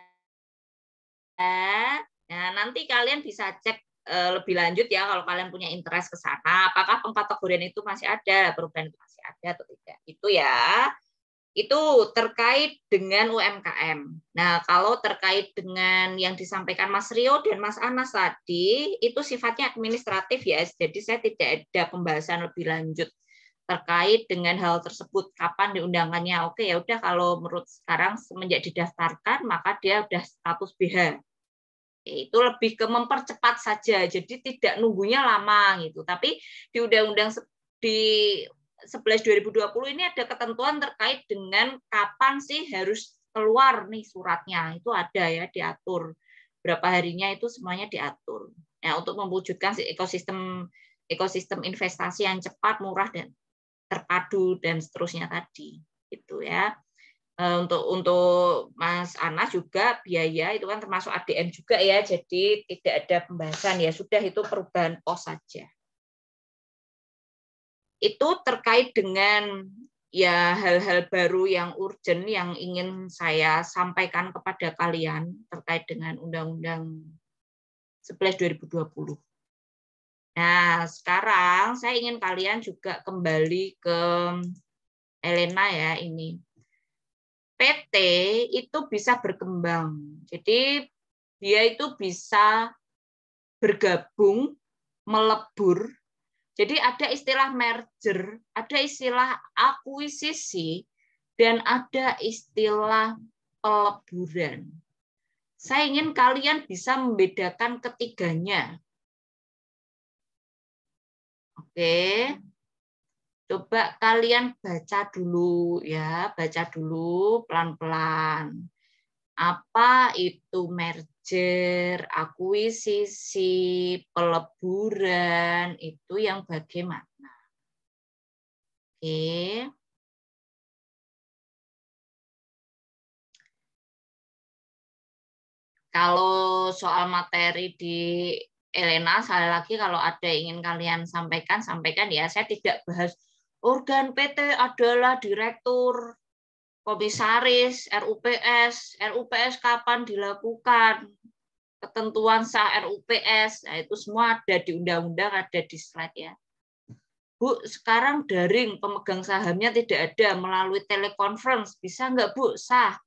Speaker 1: Nah, nanti kalian bisa cek eh, lebih lanjut ya kalau kalian punya interest ke sana apakah pengkategorian itu masih ada perubahan itu masih ada atau tidak itu ya itu terkait dengan UMKM. Nah, kalau terkait dengan yang disampaikan Mas Rio dan Mas Anas tadi, itu sifatnya administratif ya, jadi saya tidak ada pembahasan lebih lanjut terkait dengan hal tersebut kapan diundangannya oke ya udah kalau menurut sekarang semenjak didaftarkan maka dia udah status BH itu lebih ke mempercepat saja jadi tidak nunggunya lama gitu tapi di undang-undang di 11 2020 ini ada ketentuan terkait dengan kapan sih harus keluar nih suratnya itu ada ya diatur berapa harinya itu semuanya diatur ya untuk mewujudkan ekosistem ekosistem investasi yang cepat murah dan terpadu dan seterusnya tadi gitu ya e, untuk untuk Mas Anas juga biaya itu kan termasuk ADM juga ya jadi tidak ada pembahasan ya sudah itu perubahan pos saja itu terkait dengan ya hal-hal baru yang urgent yang ingin saya sampaikan kepada kalian terkait dengan Undang-Undang 11 2020 Nah, sekarang saya ingin kalian juga kembali ke Elena ya ini. PT itu bisa berkembang. Jadi dia itu bisa bergabung, melebur. Jadi ada istilah merger, ada istilah akuisisi, dan ada istilah peleburan. Saya ingin kalian bisa membedakan ketiganya Oke. Coba kalian baca dulu ya, baca dulu pelan-pelan. Apa itu merger, akuisisi, peleburan, itu yang bagaimana?
Speaker 3: Oke.
Speaker 1: Kalau soal materi di Elena sekali lagi kalau ada yang ingin kalian sampaikan sampaikan ya saya tidak bahas organ PT adalah direktur komisaris RUPS RUPS kapan dilakukan ketentuan sah RUPS nah, itu semua ada di undang-undang ada di slide ya Bu sekarang daring pemegang sahamnya tidak ada melalui telekonferensi bisa nggak Bu sah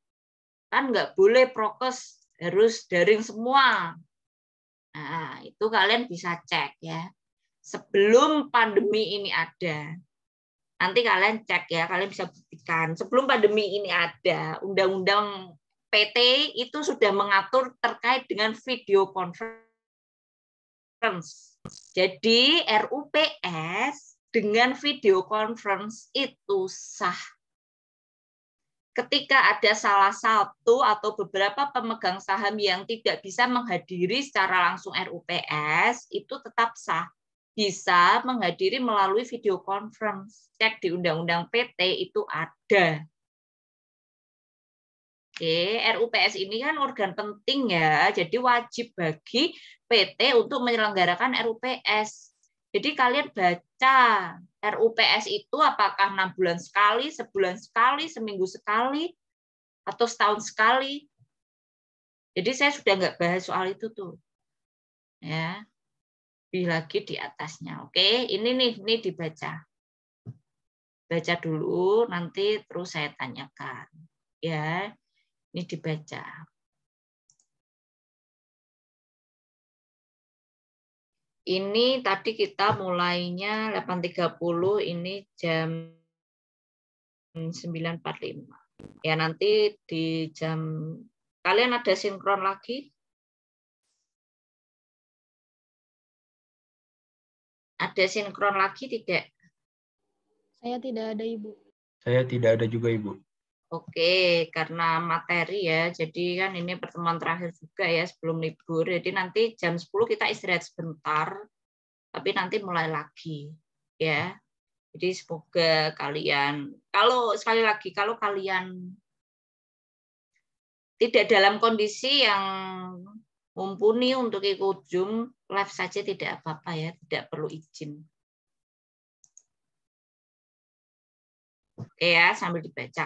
Speaker 1: kan nggak boleh prokes harus daring semua Nah, itu kalian bisa cek ya. Sebelum pandemi ini ada. Nanti kalian cek ya, kalian bisa buktikan. Sebelum pandemi ini ada, undang-undang PT itu sudah mengatur terkait dengan video conference. Jadi RUPS dengan video conference itu sah ketika ada salah satu atau beberapa pemegang saham yang tidak bisa menghadiri secara langsung RUPS, itu tetap sah. Bisa menghadiri melalui video conference. Cek di Undang-Undang PT itu ada. Oke, RUPS ini kan organ penting ya, jadi wajib bagi PT untuk menyelenggarakan RUPS. Jadi kalian baca baca RUPS itu apakah enam bulan sekali, sebulan sekali, seminggu sekali, atau setahun sekali. Jadi saya sudah nggak bahas soal itu tuh. Ya, lebih lagi di atasnya. Oke, ini nih, ini dibaca. Baca dulu, nanti terus saya tanyakan. Ya,
Speaker 3: ini dibaca.
Speaker 1: Ini tadi kita mulainya 8.30, ini jam 9.45. Ya nanti di
Speaker 3: jam kalian ada sinkron lagi? Ada sinkron lagi tidak?
Speaker 1: Saya tidak ada, Ibu.
Speaker 8: Saya tidak ada juga, Ibu.
Speaker 1: Oke, karena materi ya, jadi kan ini pertemuan terakhir juga ya sebelum libur. Jadi nanti jam 10 kita istirahat sebentar, tapi nanti mulai lagi ya. Jadi semoga kalian, kalau sekali lagi, kalau kalian tidak dalam kondisi yang mumpuni untuk ikut Zoom, live saja tidak apa-apa ya, tidak perlu izin.
Speaker 3: Oke ya, sambil dibaca.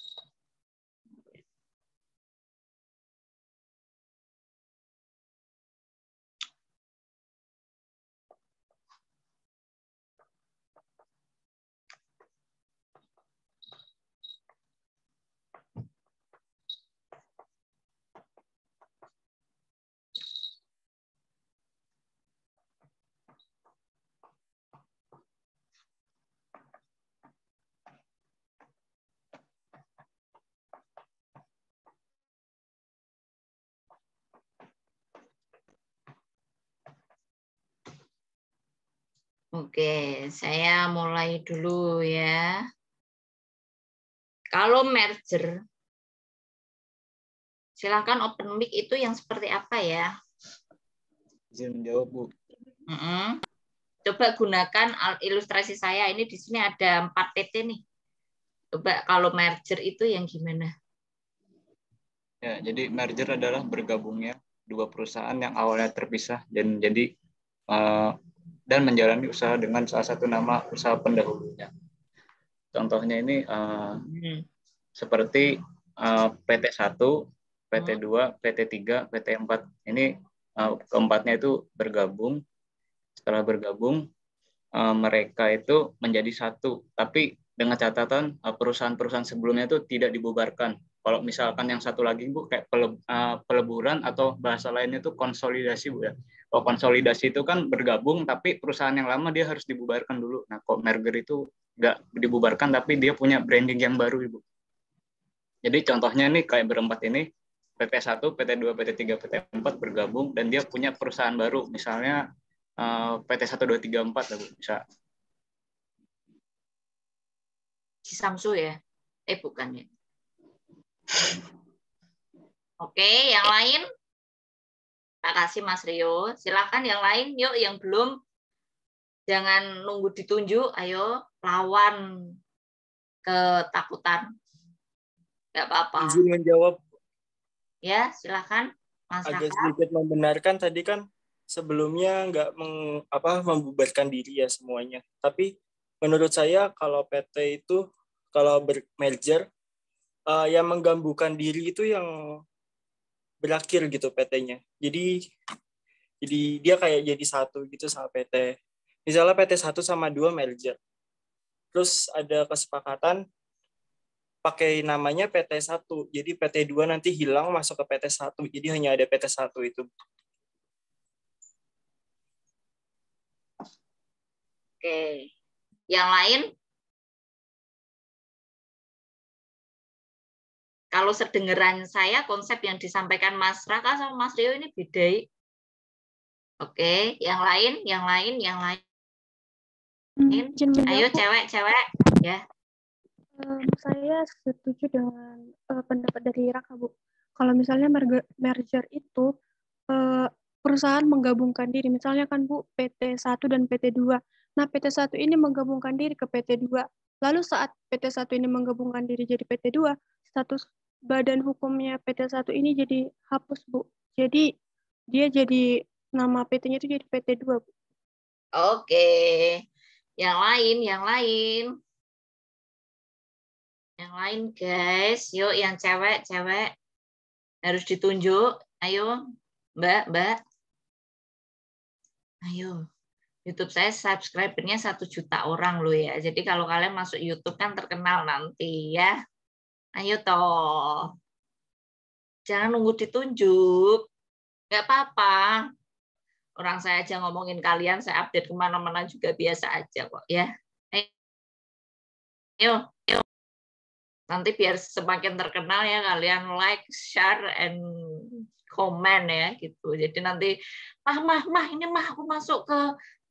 Speaker 3: Oke, saya mulai dulu ya. Kalau merger,
Speaker 1: silahkan open mic itu yang seperti apa ya?
Speaker 2: Izin menjawab, Bu. Mm -hmm.
Speaker 1: Coba gunakan ilustrasi saya. Ini di sini ada 4 PT nih. Coba kalau merger itu yang gimana?
Speaker 2: Ya, jadi merger adalah bergabungnya dua perusahaan yang awalnya terpisah dan jadi uh, dan menjalani usaha dengan salah satu nama usaha pendahulunya. Contohnya ini uh, hmm. seperti uh, PT 1, PT 2, PT 3, PT 4. Ini uh, keempatnya itu bergabung. Setelah bergabung, uh, mereka itu menjadi satu. Tapi dengan catatan perusahaan-perusahaan sebelumnya itu tidak dibubarkan. Kalau misalkan yang satu lagi Bu kayak peleburan atau bahasa lainnya itu konsolidasi Bu ya kalau oh, konsolidasi itu kan bergabung tapi perusahaan yang lama dia harus dibubarkan dulu. Nah, kok merger itu nggak dibubarkan tapi dia punya branding yang baru, Ibu. Jadi contohnya nih kayak berempat ini PT1, PT2, PT3, PT4 bergabung dan dia punya perusahaan baru. Misalnya PT1, 2, 3, 4 Bu, bisa.
Speaker 1: Si Samsung ya? Eh bukan ya. Oke, yang lain? Terima kasih Mas Rio. Silakan yang lain, yuk yang belum jangan nunggu ditunjuk, ayo lawan ketakutan. Gak apa-apa. Izin menjawab.
Speaker 6: Ya, silakan Mas Agak sedikit membenarkan tadi kan sebelumnya nggak meng, apa membubarkan diri ya semuanya. Tapi menurut saya kalau PT itu kalau bermerger uh, yang menggambungkan diri itu yang berakhir gitu PT-nya. Jadi jadi dia kayak jadi satu gitu sama PT. Misalnya PT 1 sama 2 merger. Terus ada kesepakatan pakai namanya PT 1. Jadi PT 2 nanti hilang masuk ke PT 1. Jadi hanya ada PT 1 itu.
Speaker 3: Oke. Yang lain kalau sedengeran
Speaker 1: saya konsep yang disampaikan Mas Raka sama Mas Rio ini beda. Oke, yang lain, yang lain, yang lain. Hmm, Ayo cewek-cewek
Speaker 7: ya. saya setuju dengan eh, pendapat dari Raka Bu. Kalau misalnya merger, itu eh, perusahaan menggabungkan diri, misalnya kan Bu PT 1 dan PT 2. Nah, PT 1 ini menggabungkan diri ke PT 2. Lalu saat PT 1 ini menggabungkan diri jadi PT 2, status badan hukumnya PT 1 ini jadi hapus, Bu. Jadi dia jadi nama PT-nya itu jadi PT 2, Bu.
Speaker 1: Oke. Yang lain, yang lain.
Speaker 3: Yang lain, guys. Yuk, yang cewek, cewek.
Speaker 1: Harus ditunjuk. Ayo, Mbak, Mbak. Ayo. YouTube saya subscribernya satu juta orang loh ya. Jadi kalau kalian masuk YouTube kan terkenal nanti ya. Ayo toh. Jangan nunggu ditunjuk. Nggak apa-apa. Orang saya aja ngomongin kalian, saya update kemana-mana juga biasa aja kok ya. Ayo, ayo. Nanti biar semakin terkenal ya kalian like, share, and komen ya gitu. Jadi nanti mah mah mah ini mah aku masuk ke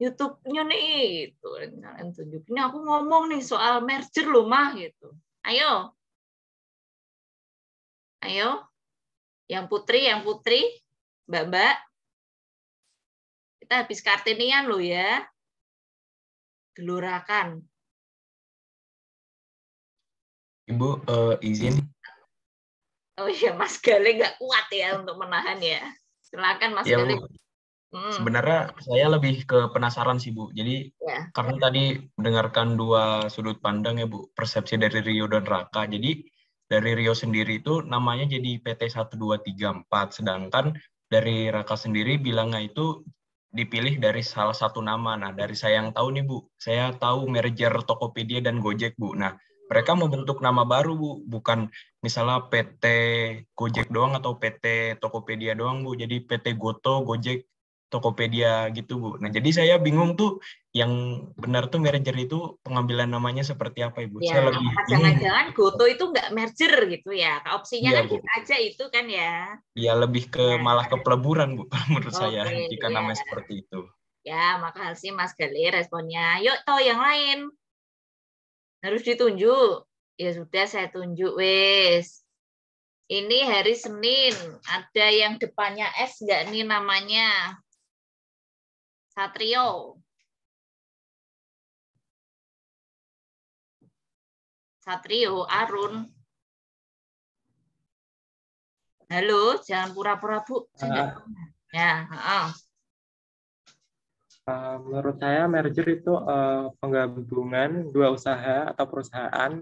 Speaker 1: YouTube-nya nih gitu. Kalian tunjuk ini aku ngomong nih soal merger loh mah gitu. Ayo
Speaker 3: Ayo. Yang putri, yang putri. Mbak-mbak. Kita habis kartinian loh ya. Gelurakan. Ibu, uh, izin.
Speaker 1: Oh iya, Mas Gale nggak kuat ya untuk menahan ya. Silakan Mas ya, Gale. Bu. Hmm.
Speaker 8: Sebenarnya saya lebih ke penasaran sih Bu. Jadi ya. karena tadi mendengarkan dua sudut pandang ya Bu, persepsi dari Rio dan Raka. Jadi dari Rio sendiri itu namanya jadi PT 1234 sedangkan dari Raka sendiri bilangnya itu dipilih dari salah satu nama. Nah, dari saya yang tahu nih, Bu. Saya tahu merger Tokopedia dan Gojek, Bu. Nah, mereka membentuk nama baru, Bu. Bukan misalnya PT Gojek doang atau PT Tokopedia doang, Bu. Jadi PT Goto, Gojek, Tokopedia gitu Bu. Nah jadi saya bingung tuh yang benar tuh merger itu pengambilan namanya seperti apa Ibu? Ya, saya lebih jangan-jangan Goto itu nggak merger
Speaker 1: gitu ya? Opsinya ya, kan aja itu kan ya?
Speaker 8: Iya lebih ke ya. malah ke peleburan Bu menurut okay, saya jika ya. namanya seperti itu.
Speaker 1: Ya makasih Mas Gali responnya. Yuk toh yang lain harus ditunjuk. Ya sudah saya tunjuk wes. Ini hari Senin. Ada yang depannya S enggak nih namanya?
Speaker 3: Satrio. Satrio, Arun.
Speaker 1: Halo, jangan pura-pura, Bu. Ah. ya, uh.
Speaker 8: Uh, menurut saya merger itu uh, penggabungan dua usaha atau perusahaan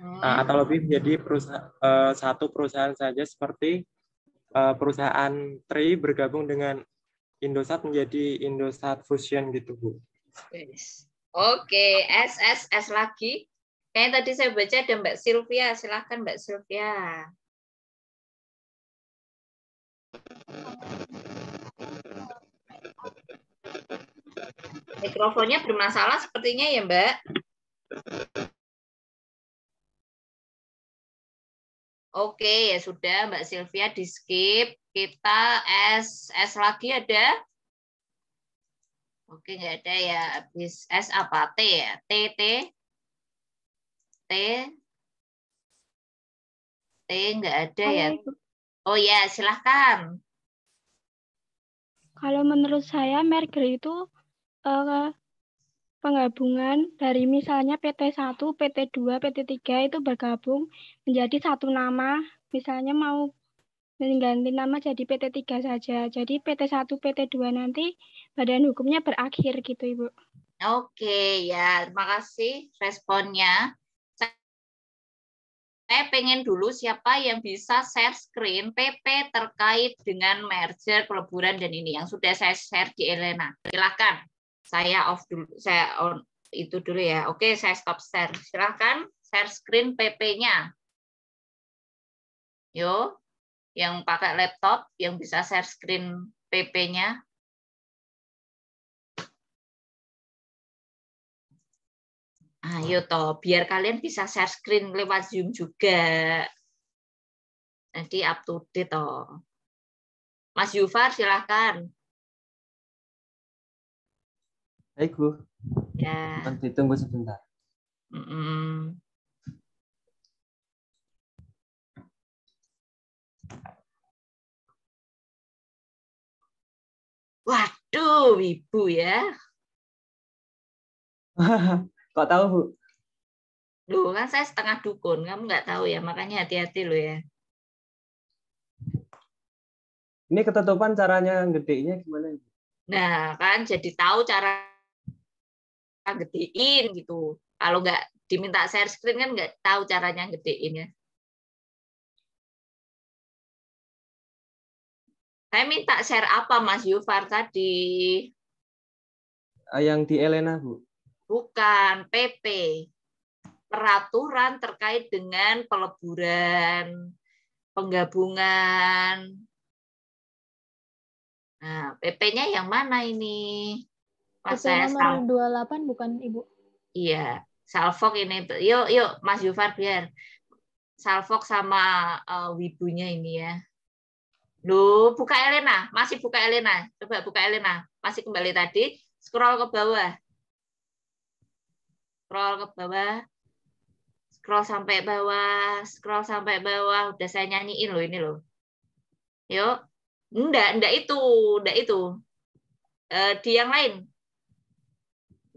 Speaker 8: hmm. ah, atau lebih menjadi perusahaan, eh, satu perusahaan saja seperti eh, perusahaan Tri bergabung dengan Indosat menjadi Indosat Fusion gitu, Bu.
Speaker 1: Oke, SSS lagi. Kayaknya tadi saya baca ada Mbak Sylvia. Silahkan Mbak Sylvia.
Speaker 3: Mikrofonnya bermasalah sepertinya ya Mbak. Oke, ya
Speaker 1: sudah Mbak Sylvia di skip. Kita S S lagi ada? Oke, nggak ada ya. Habis S apa? T ya? T, T. T. T nggak ada ya? Oh ya, silahkan.
Speaker 7: Kalau menurut saya, Mercury itu uh, penggabungan dari misalnya PT1, PT2, PT3 itu bergabung menjadi satu nama, misalnya mau mengganti nama jadi PT3 saja. Jadi PT1, PT2 nanti badan hukumnya berakhir gitu, Ibu.
Speaker 1: Oke, ya. Terima kasih responnya. Saya pengen dulu siapa yang bisa share screen PP terkait dengan merger, peleburan, dan ini yang sudah saya share di Elena. Silakan. Saya off dulu, saya on itu dulu ya. Oke, saya stop share. Silahkan share screen PP-nya. Yo, yang pakai laptop, yang bisa share screen PP-nya. Ayo toh, biar kalian bisa share screen lewat Zoom juga. Nanti up to date toh. Mas Yufar silahkan.
Speaker 3: Baik, Bu.
Speaker 5: Ya. Nanti
Speaker 3: tunggu sebentar. Mm -mm. Waduh,
Speaker 1: Ibu ya.
Speaker 3: Kok tahu, Bu?
Speaker 1: Loh, kan saya setengah dukun. Kamu nggak tahu ya, makanya hati-hati loh ya.
Speaker 8: Ini ketutupan caranya gedenya gimana?
Speaker 1: Nah, kan jadi tahu cara gedein gitu. Kalau nggak diminta share screen kan nggak tahu caranya gedein ya.
Speaker 3: Saya minta share apa Mas Yufar tadi?
Speaker 2: Ah, yang di Elena, Bu.
Speaker 1: Bukan, PP. Peraturan terkait dengan peleburan, penggabungan. Nah,
Speaker 7: PP-nya yang mana ini? Pasien nomor sal- 28 bukan Ibu.
Speaker 1: Iya, Salfok ini. Yuk, yuk Mas Yufar biar Salfok sama uh, Wibunya ini ya. Loh, buka Elena, masih buka Elena. Coba buka Elena, masih kembali tadi. Scroll ke bawah. Scroll ke bawah. Scroll sampai bawah, scroll sampai bawah. Udah saya nyanyiin loh ini loh. Yuk. Enggak, enggak itu, enggak itu. Uh, di yang lain,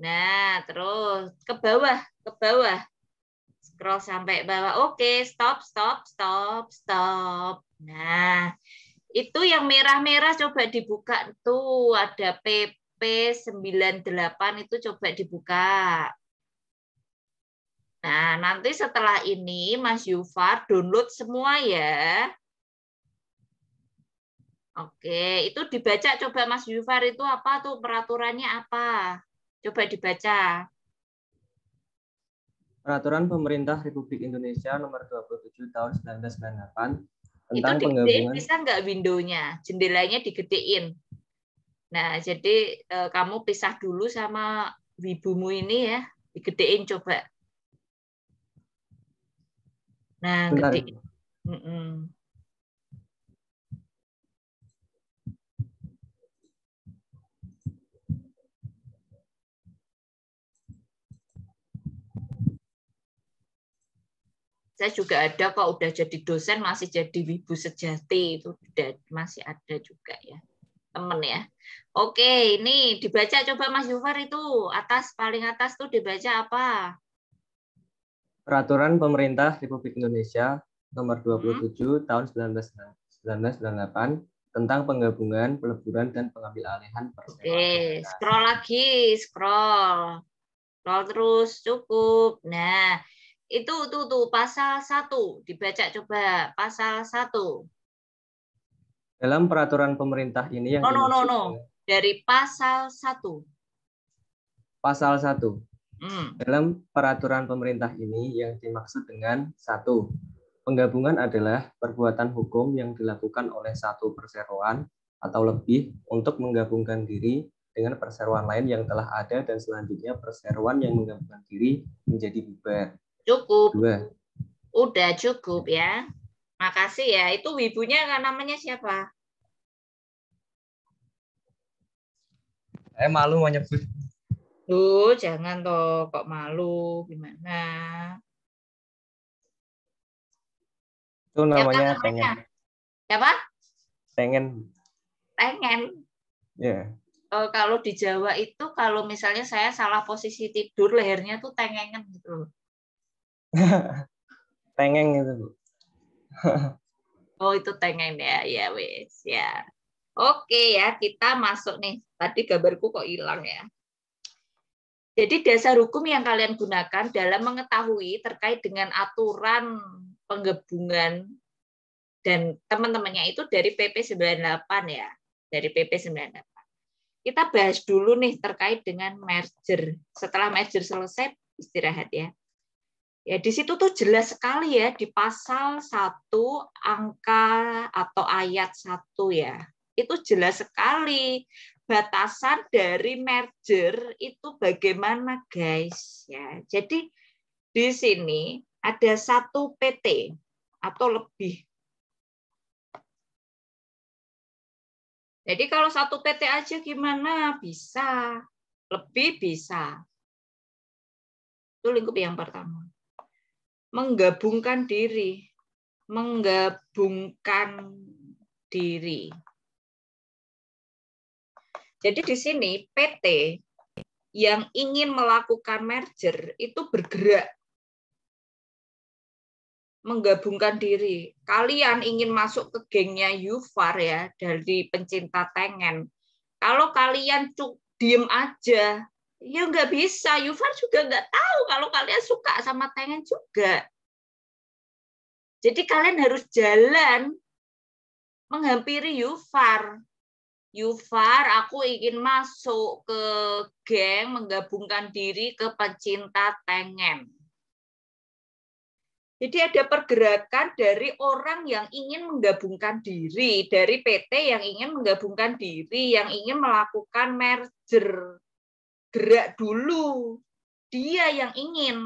Speaker 1: Nah, terus ke bawah, ke bawah. Scroll sampai bawah. Oke, stop, stop, stop, stop. Nah, itu yang merah-merah coba dibuka tuh ada PP 98 itu coba dibuka. Nah, nanti setelah ini Mas Yufar download semua ya. Oke, itu dibaca coba Mas Yufar itu apa tuh peraturannya apa? Coba dibaca.
Speaker 8: Peraturan Pemerintah Republik Indonesia Nomor 27 Tahun 1998 tentang itu penggabungan. Bisa
Speaker 1: nggak window-nya? Jendelanya digedein. Nah, jadi e, kamu pisah dulu sama wibumu ini ya, digedein coba.
Speaker 3: Nah, Bentar. gedein. Mm -mm.
Speaker 1: saya juga ada kok udah jadi dosen masih jadi wibu sejati itu udah masih ada juga ya temen ya oke ini dibaca coba Mas Yufar itu atas paling atas tuh dibaca apa
Speaker 8: Peraturan Pemerintah Republik Indonesia Nomor 27 hmm. Tahun 1998 tentang penggabungan, peleburan dan pengambil alihan
Speaker 1: Oke, scroll lagi, scroll. Scroll terus, cukup. Nah, itu tuh tuh pasal satu dibaca coba pasal satu
Speaker 8: Dalam peraturan pemerintah ini yang No no no no
Speaker 1: dari pasal satu
Speaker 8: Pasal satu Hmm. Dalam peraturan pemerintah ini yang dimaksud dengan satu Penggabungan adalah perbuatan hukum yang dilakukan oleh satu perseroan atau lebih untuk menggabungkan diri dengan perseroan lain yang telah ada dan selanjutnya perseroan yang menggabungkan diri menjadi bubar. Cukup. Dua.
Speaker 1: Udah cukup ya. Makasih ya. Itu wibunya kan namanya siapa?
Speaker 2: Eh malu mau nyebut.
Speaker 1: tuh jangan toh kok malu gimana?
Speaker 2: Itu namanya Siapa pengen.
Speaker 1: Siapa? Pengen. Pengen. Ya. Yeah. Oh, kalau di Jawa itu kalau misalnya saya salah posisi tidur lehernya tuh tengengen gitu loh.
Speaker 8: tengeng itu bu
Speaker 1: oh itu tengeng ya ya wes ya oke ya kita masuk nih tadi gambarku kok hilang ya jadi dasar hukum yang kalian gunakan dalam mengetahui terkait dengan aturan penggabungan dan teman-temannya itu dari PP 98 ya, dari PP 98. Kita bahas dulu nih terkait dengan merger. Setelah merger selesai istirahat ya. Ya, di situ tuh jelas sekali ya di pasal 1 angka atau ayat 1 ya. Itu jelas sekali batasan dari merger itu bagaimana guys ya. Jadi di sini ada satu PT atau lebih. Jadi kalau satu PT aja gimana? Bisa. Lebih bisa. Itu lingkup yang pertama menggabungkan diri, menggabungkan diri. Jadi di sini PT yang ingin melakukan merger itu bergerak menggabungkan diri. Kalian ingin masuk ke gengnya Yufar ya dari pencinta tengen. Kalau kalian cuk diem aja, ya nggak bisa. Yufar juga nggak tahu kalau kalian suka sama tangan juga. Jadi kalian harus jalan menghampiri Yufar. Yufar, aku ingin masuk ke geng menggabungkan diri ke pencinta tengen. Jadi ada pergerakan dari orang yang ingin menggabungkan diri, dari PT yang ingin menggabungkan diri, yang ingin melakukan merger, gerak dulu. Dia yang ingin.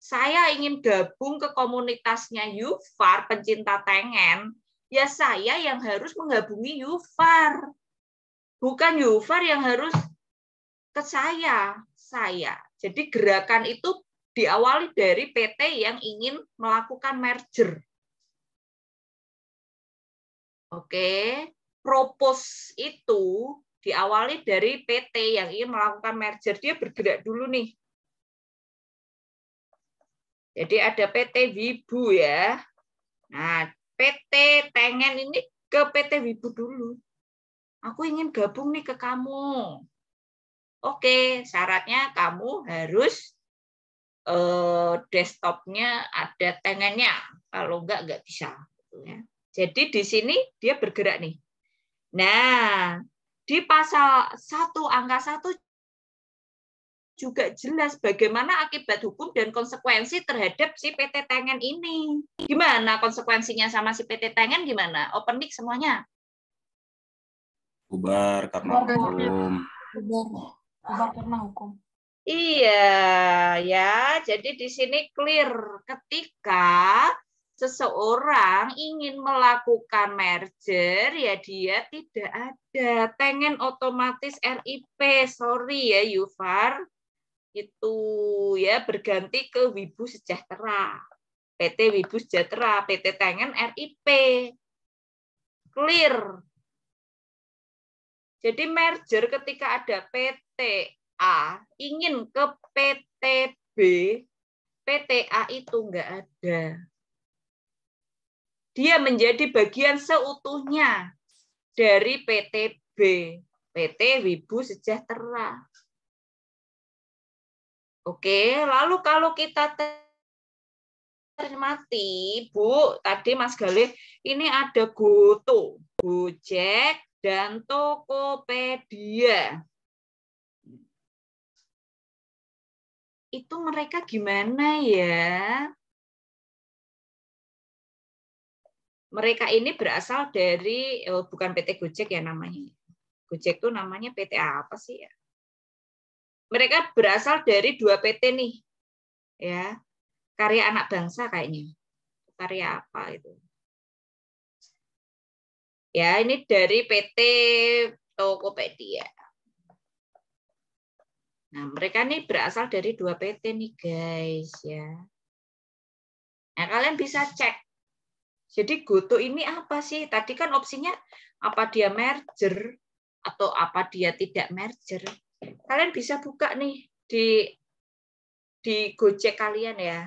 Speaker 1: Saya ingin gabung ke komunitasnya Yufar, pencinta tengen. Ya saya yang harus menggabungi Yufar. Bukan Yufar yang harus ke saya. Saya. Jadi gerakan itu diawali dari PT yang ingin melakukan merger. Oke, propose itu diawali dari PT yang ingin melakukan merger dia bergerak dulu nih. Jadi ada PT Wibu ya. Nah, PT Tengen ini ke PT Wibu dulu. Aku ingin gabung nih ke kamu. Oke, syaratnya kamu harus eh, desktopnya ada Tengennya. Kalau enggak, enggak bisa. Gitu ya. Jadi di sini dia bergerak nih. Nah, di pasal 1 angka 1 juga jelas bagaimana akibat hukum dan konsekuensi terhadap si PT Tengen ini. Gimana konsekuensinya sama si PT Tengen gimana? Open mic semuanya.
Speaker 4: Bubar karena hukum. Oh.
Speaker 7: Bubar karena hukum.
Speaker 1: Iya, ya. Jadi di sini clear ketika seseorang ingin melakukan merger ya dia tidak ada pengen otomatis RIP sorry ya Yufar itu ya berganti ke Wibu Sejahtera PT Wibu Sejahtera PT Tengen RIP clear jadi merger ketika ada PT A ingin ke PT B PTA itu enggak ada dia menjadi bagian seutuhnya dari PTB, PT Wibu Sejahtera. Oke, lalu kalau kita termati, Bu, tadi Mas Galih, ini ada Goto, Gojek, dan Tokopedia.
Speaker 3: Itu mereka gimana
Speaker 1: ya? mereka ini berasal dari oh, bukan PT Gojek ya namanya. Gojek tuh namanya PT apa sih ya? Mereka berasal dari dua PT nih. Ya. Karya anak bangsa kayaknya. Karya apa itu? Ya, ini dari PT Tokopedia. Nah, mereka nih berasal dari dua PT nih, guys, ya. Nah, kalian bisa cek jadi goto ini apa sih? Tadi kan opsinya apa dia merger atau apa dia tidak merger. Kalian bisa buka nih di di Gojek kalian ya.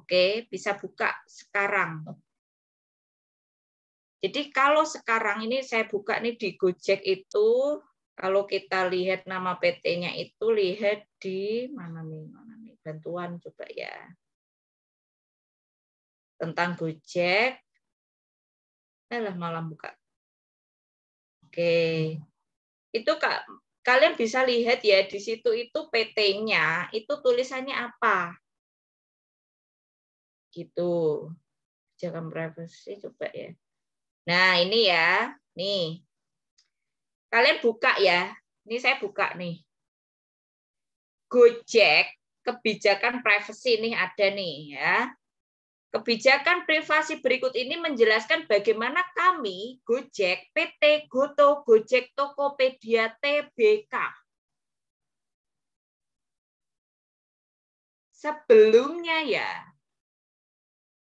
Speaker 1: Oke, bisa buka sekarang. Jadi kalau sekarang ini saya buka nih di Gojek itu kalau kita lihat nama PT-nya itu lihat di mana nih, mana nih bantuan coba ya tentang Gojek. Alah eh, malam buka. Oke. Itu Kak, kalian bisa lihat ya di situ itu PT-nya itu tulisannya apa. Gitu. Jangan privacy coba ya. Nah, ini ya. Nih. Kalian buka ya. Ini saya buka nih. Gojek kebijakan privacy nih ada nih ya. Kebijakan privasi berikut ini menjelaskan bagaimana kami, Gojek, PT, Goto, Gojek, Tokopedia, TBK, sebelumnya ya,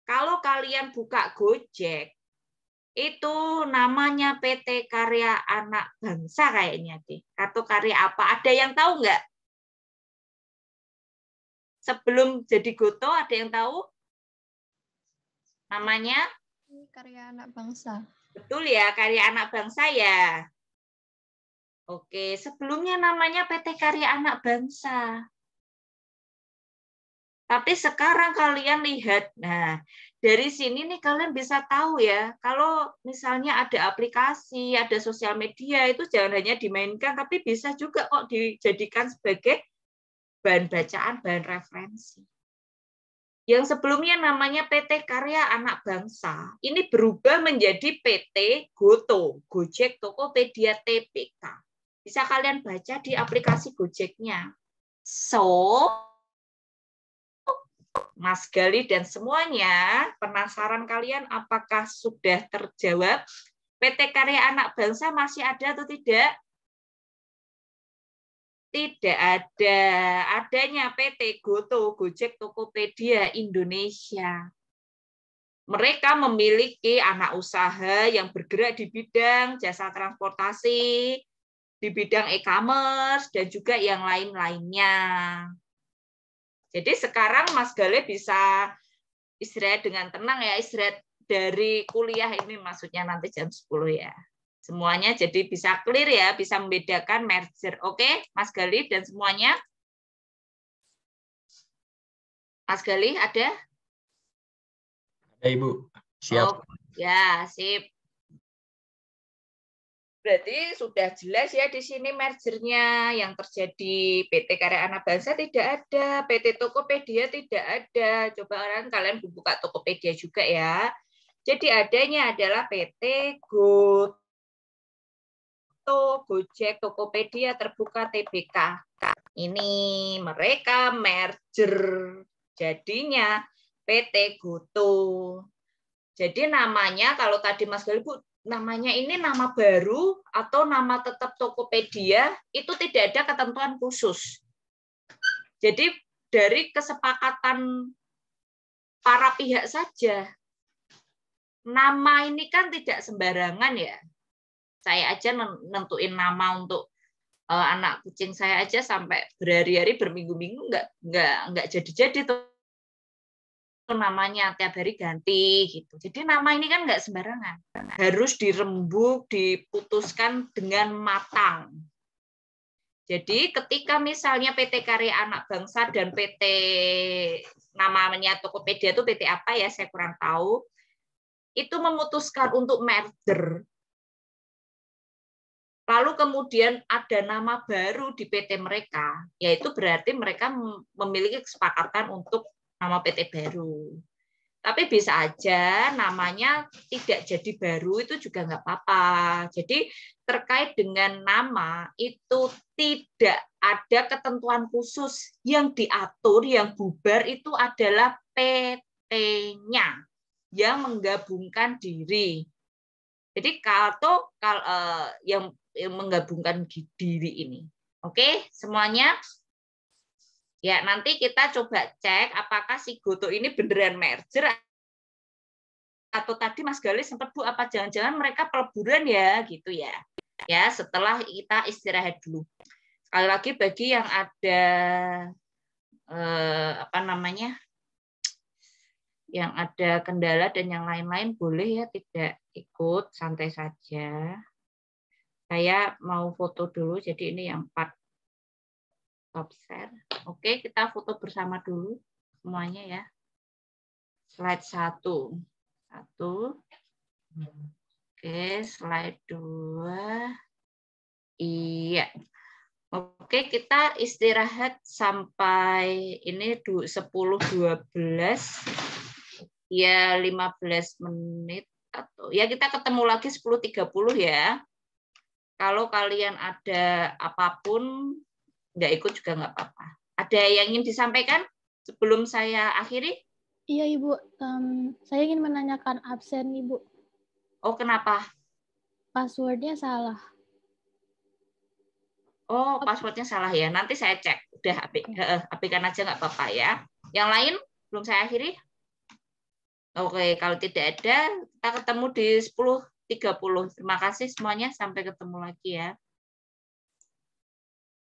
Speaker 1: kalau kalian buka Gojek, itu namanya PT Karya Anak Bangsa kayaknya deh. Kartu karya apa? Ada yang tahu nggak? Sebelum jadi Goto, ada yang tahu? Namanya?
Speaker 7: Karya Anak
Speaker 1: Bangsa. Betul ya, Karya Anak Bangsa ya. Oke, sebelumnya namanya PT Karya Anak Bangsa. Tapi sekarang kalian lihat, nah dari sini nih kalian bisa tahu ya, kalau misalnya ada aplikasi, ada sosial media, itu jangan hanya dimainkan, tapi bisa juga kok dijadikan sebagai bahan bacaan, bahan referensi yang sebelumnya namanya PT Karya Anak Bangsa, ini berubah menjadi PT Goto, Gojek Tokopedia TPK. Bisa kalian baca di aplikasi Gojeknya. So, Mas Gali dan semuanya, penasaran kalian apakah sudah terjawab PT Karya Anak Bangsa masih ada atau tidak? tidak ada adanya PT Goto, Gojek Tokopedia Indonesia. Mereka memiliki anak usaha yang bergerak di bidang jasa transportasi, di bidang e-commerce, dan juga yang lain-lainnya. Jadi sekarang Mas Gale bisa istirahat dengan tenang ya, istirahat dari kuliah ini maksudnya nanti jam 10 ya. Semuanya jadi bisa clear ya, bisa membedakan merger. Oke, Mas Galih dan semuanya?
Speaker 3: Mas Galih ada?
Speaker 5: Ada Ibu, siap. Oh,
Speaker 1: ya, sip. Berarti sudah jelas ya di sini mergernya yang terjadi PT Karya Anak Bangsa tidak ada, PT Tokopedia tidak ada. Coba orang kalian buka Tokopedia juga ya. Jadi adanya adalah PT Good. Grab, Gojek, Tokopedia terbuka TBK. Ini mereka merger. Jadinya PT Goto. Jadi namanya kalau tadi Mas Galibu namanya ini nama baru atau nama tetap Tokopedia itu tidak ada ketentuan khusus. Jadi dari kesepakatan para pihak saja. Nama ini kan tidak sembarangan ya saya aja nentuin nama untuk uh, anak kucing saya aja sampai berhari-hari berminggu-minggu nggak nggak nggak jadi-jadi tuh namanya tiap hari ganti gitu. Jadi nama ini kan nggak sembarangan, harus dirembuk, diputuskan dengan matang. Jadi ketika misalnya PT Karya Anak Bangsa dan PT namanya Tokopedia itu PT apa ya saya kurang tahu, itu memutuskan untuk
Speaker 3: merger
Speaker 1: Lalu kemudian ada nama baru di PT mereka, yaitu berarti mereka memiliki kesepakatan untuk nama PT baru. Tapi bisa aja namanya tidak jadi baru itu juga nggak apa-apa. Jadi terkait dengan nama itu tidak ada ketentuan khusus yang diatur, yang bubar itu adalah PT-nya yang menggabungkan diri. Jadi kalau, eh, yang Eh, menggabungkan diri ini. Oke, semuanya. Ya, nanti kita coba cek apakah si Goto ini beneran merger atau tadi Mas Galih sempat Bu apa jangan-jangan mereka peleburan ya gitu ya. Ya, setelah kita istirahat dulu. Sekali lagi bagi yang ada eh, apa namanya? yang ada kendala dan yang lain-lain boleh ya tidak ikut santai saja. Saya mau foto dulu, jadi ini yang empat top share. Oke, kita foto bersama dulu semuanya ya. Slide satu satu Oke, slide dua Iya. Oke, kita istirahat sampai ini sepuluh dua belas ya lima belas menit atau ya kita ketemu lagi sepuluh tiga puluh ya. Kalau kalian ada apapun, nggak ikut juga nggak apa-apa. Ada yang ingin disampaikan
Speaker 7: sebelum saya akhiri? Iya ibu, um, saya ingin menanyakan absen ibu.
Speaker 1: Oh kenapa?
Speaker 7: Passwordnya salah.
Speaker 1: Oh passwordnya salah ya. Nanti saya cek. Udah api, eh, eh, apikan aja nggak apa-apa ya. Yang lain belum saya akhiri. Oke, kalau tidak ada, kita ketemu di 10 30. Terima kasih semuanya. Sampai ketemu lagi ya.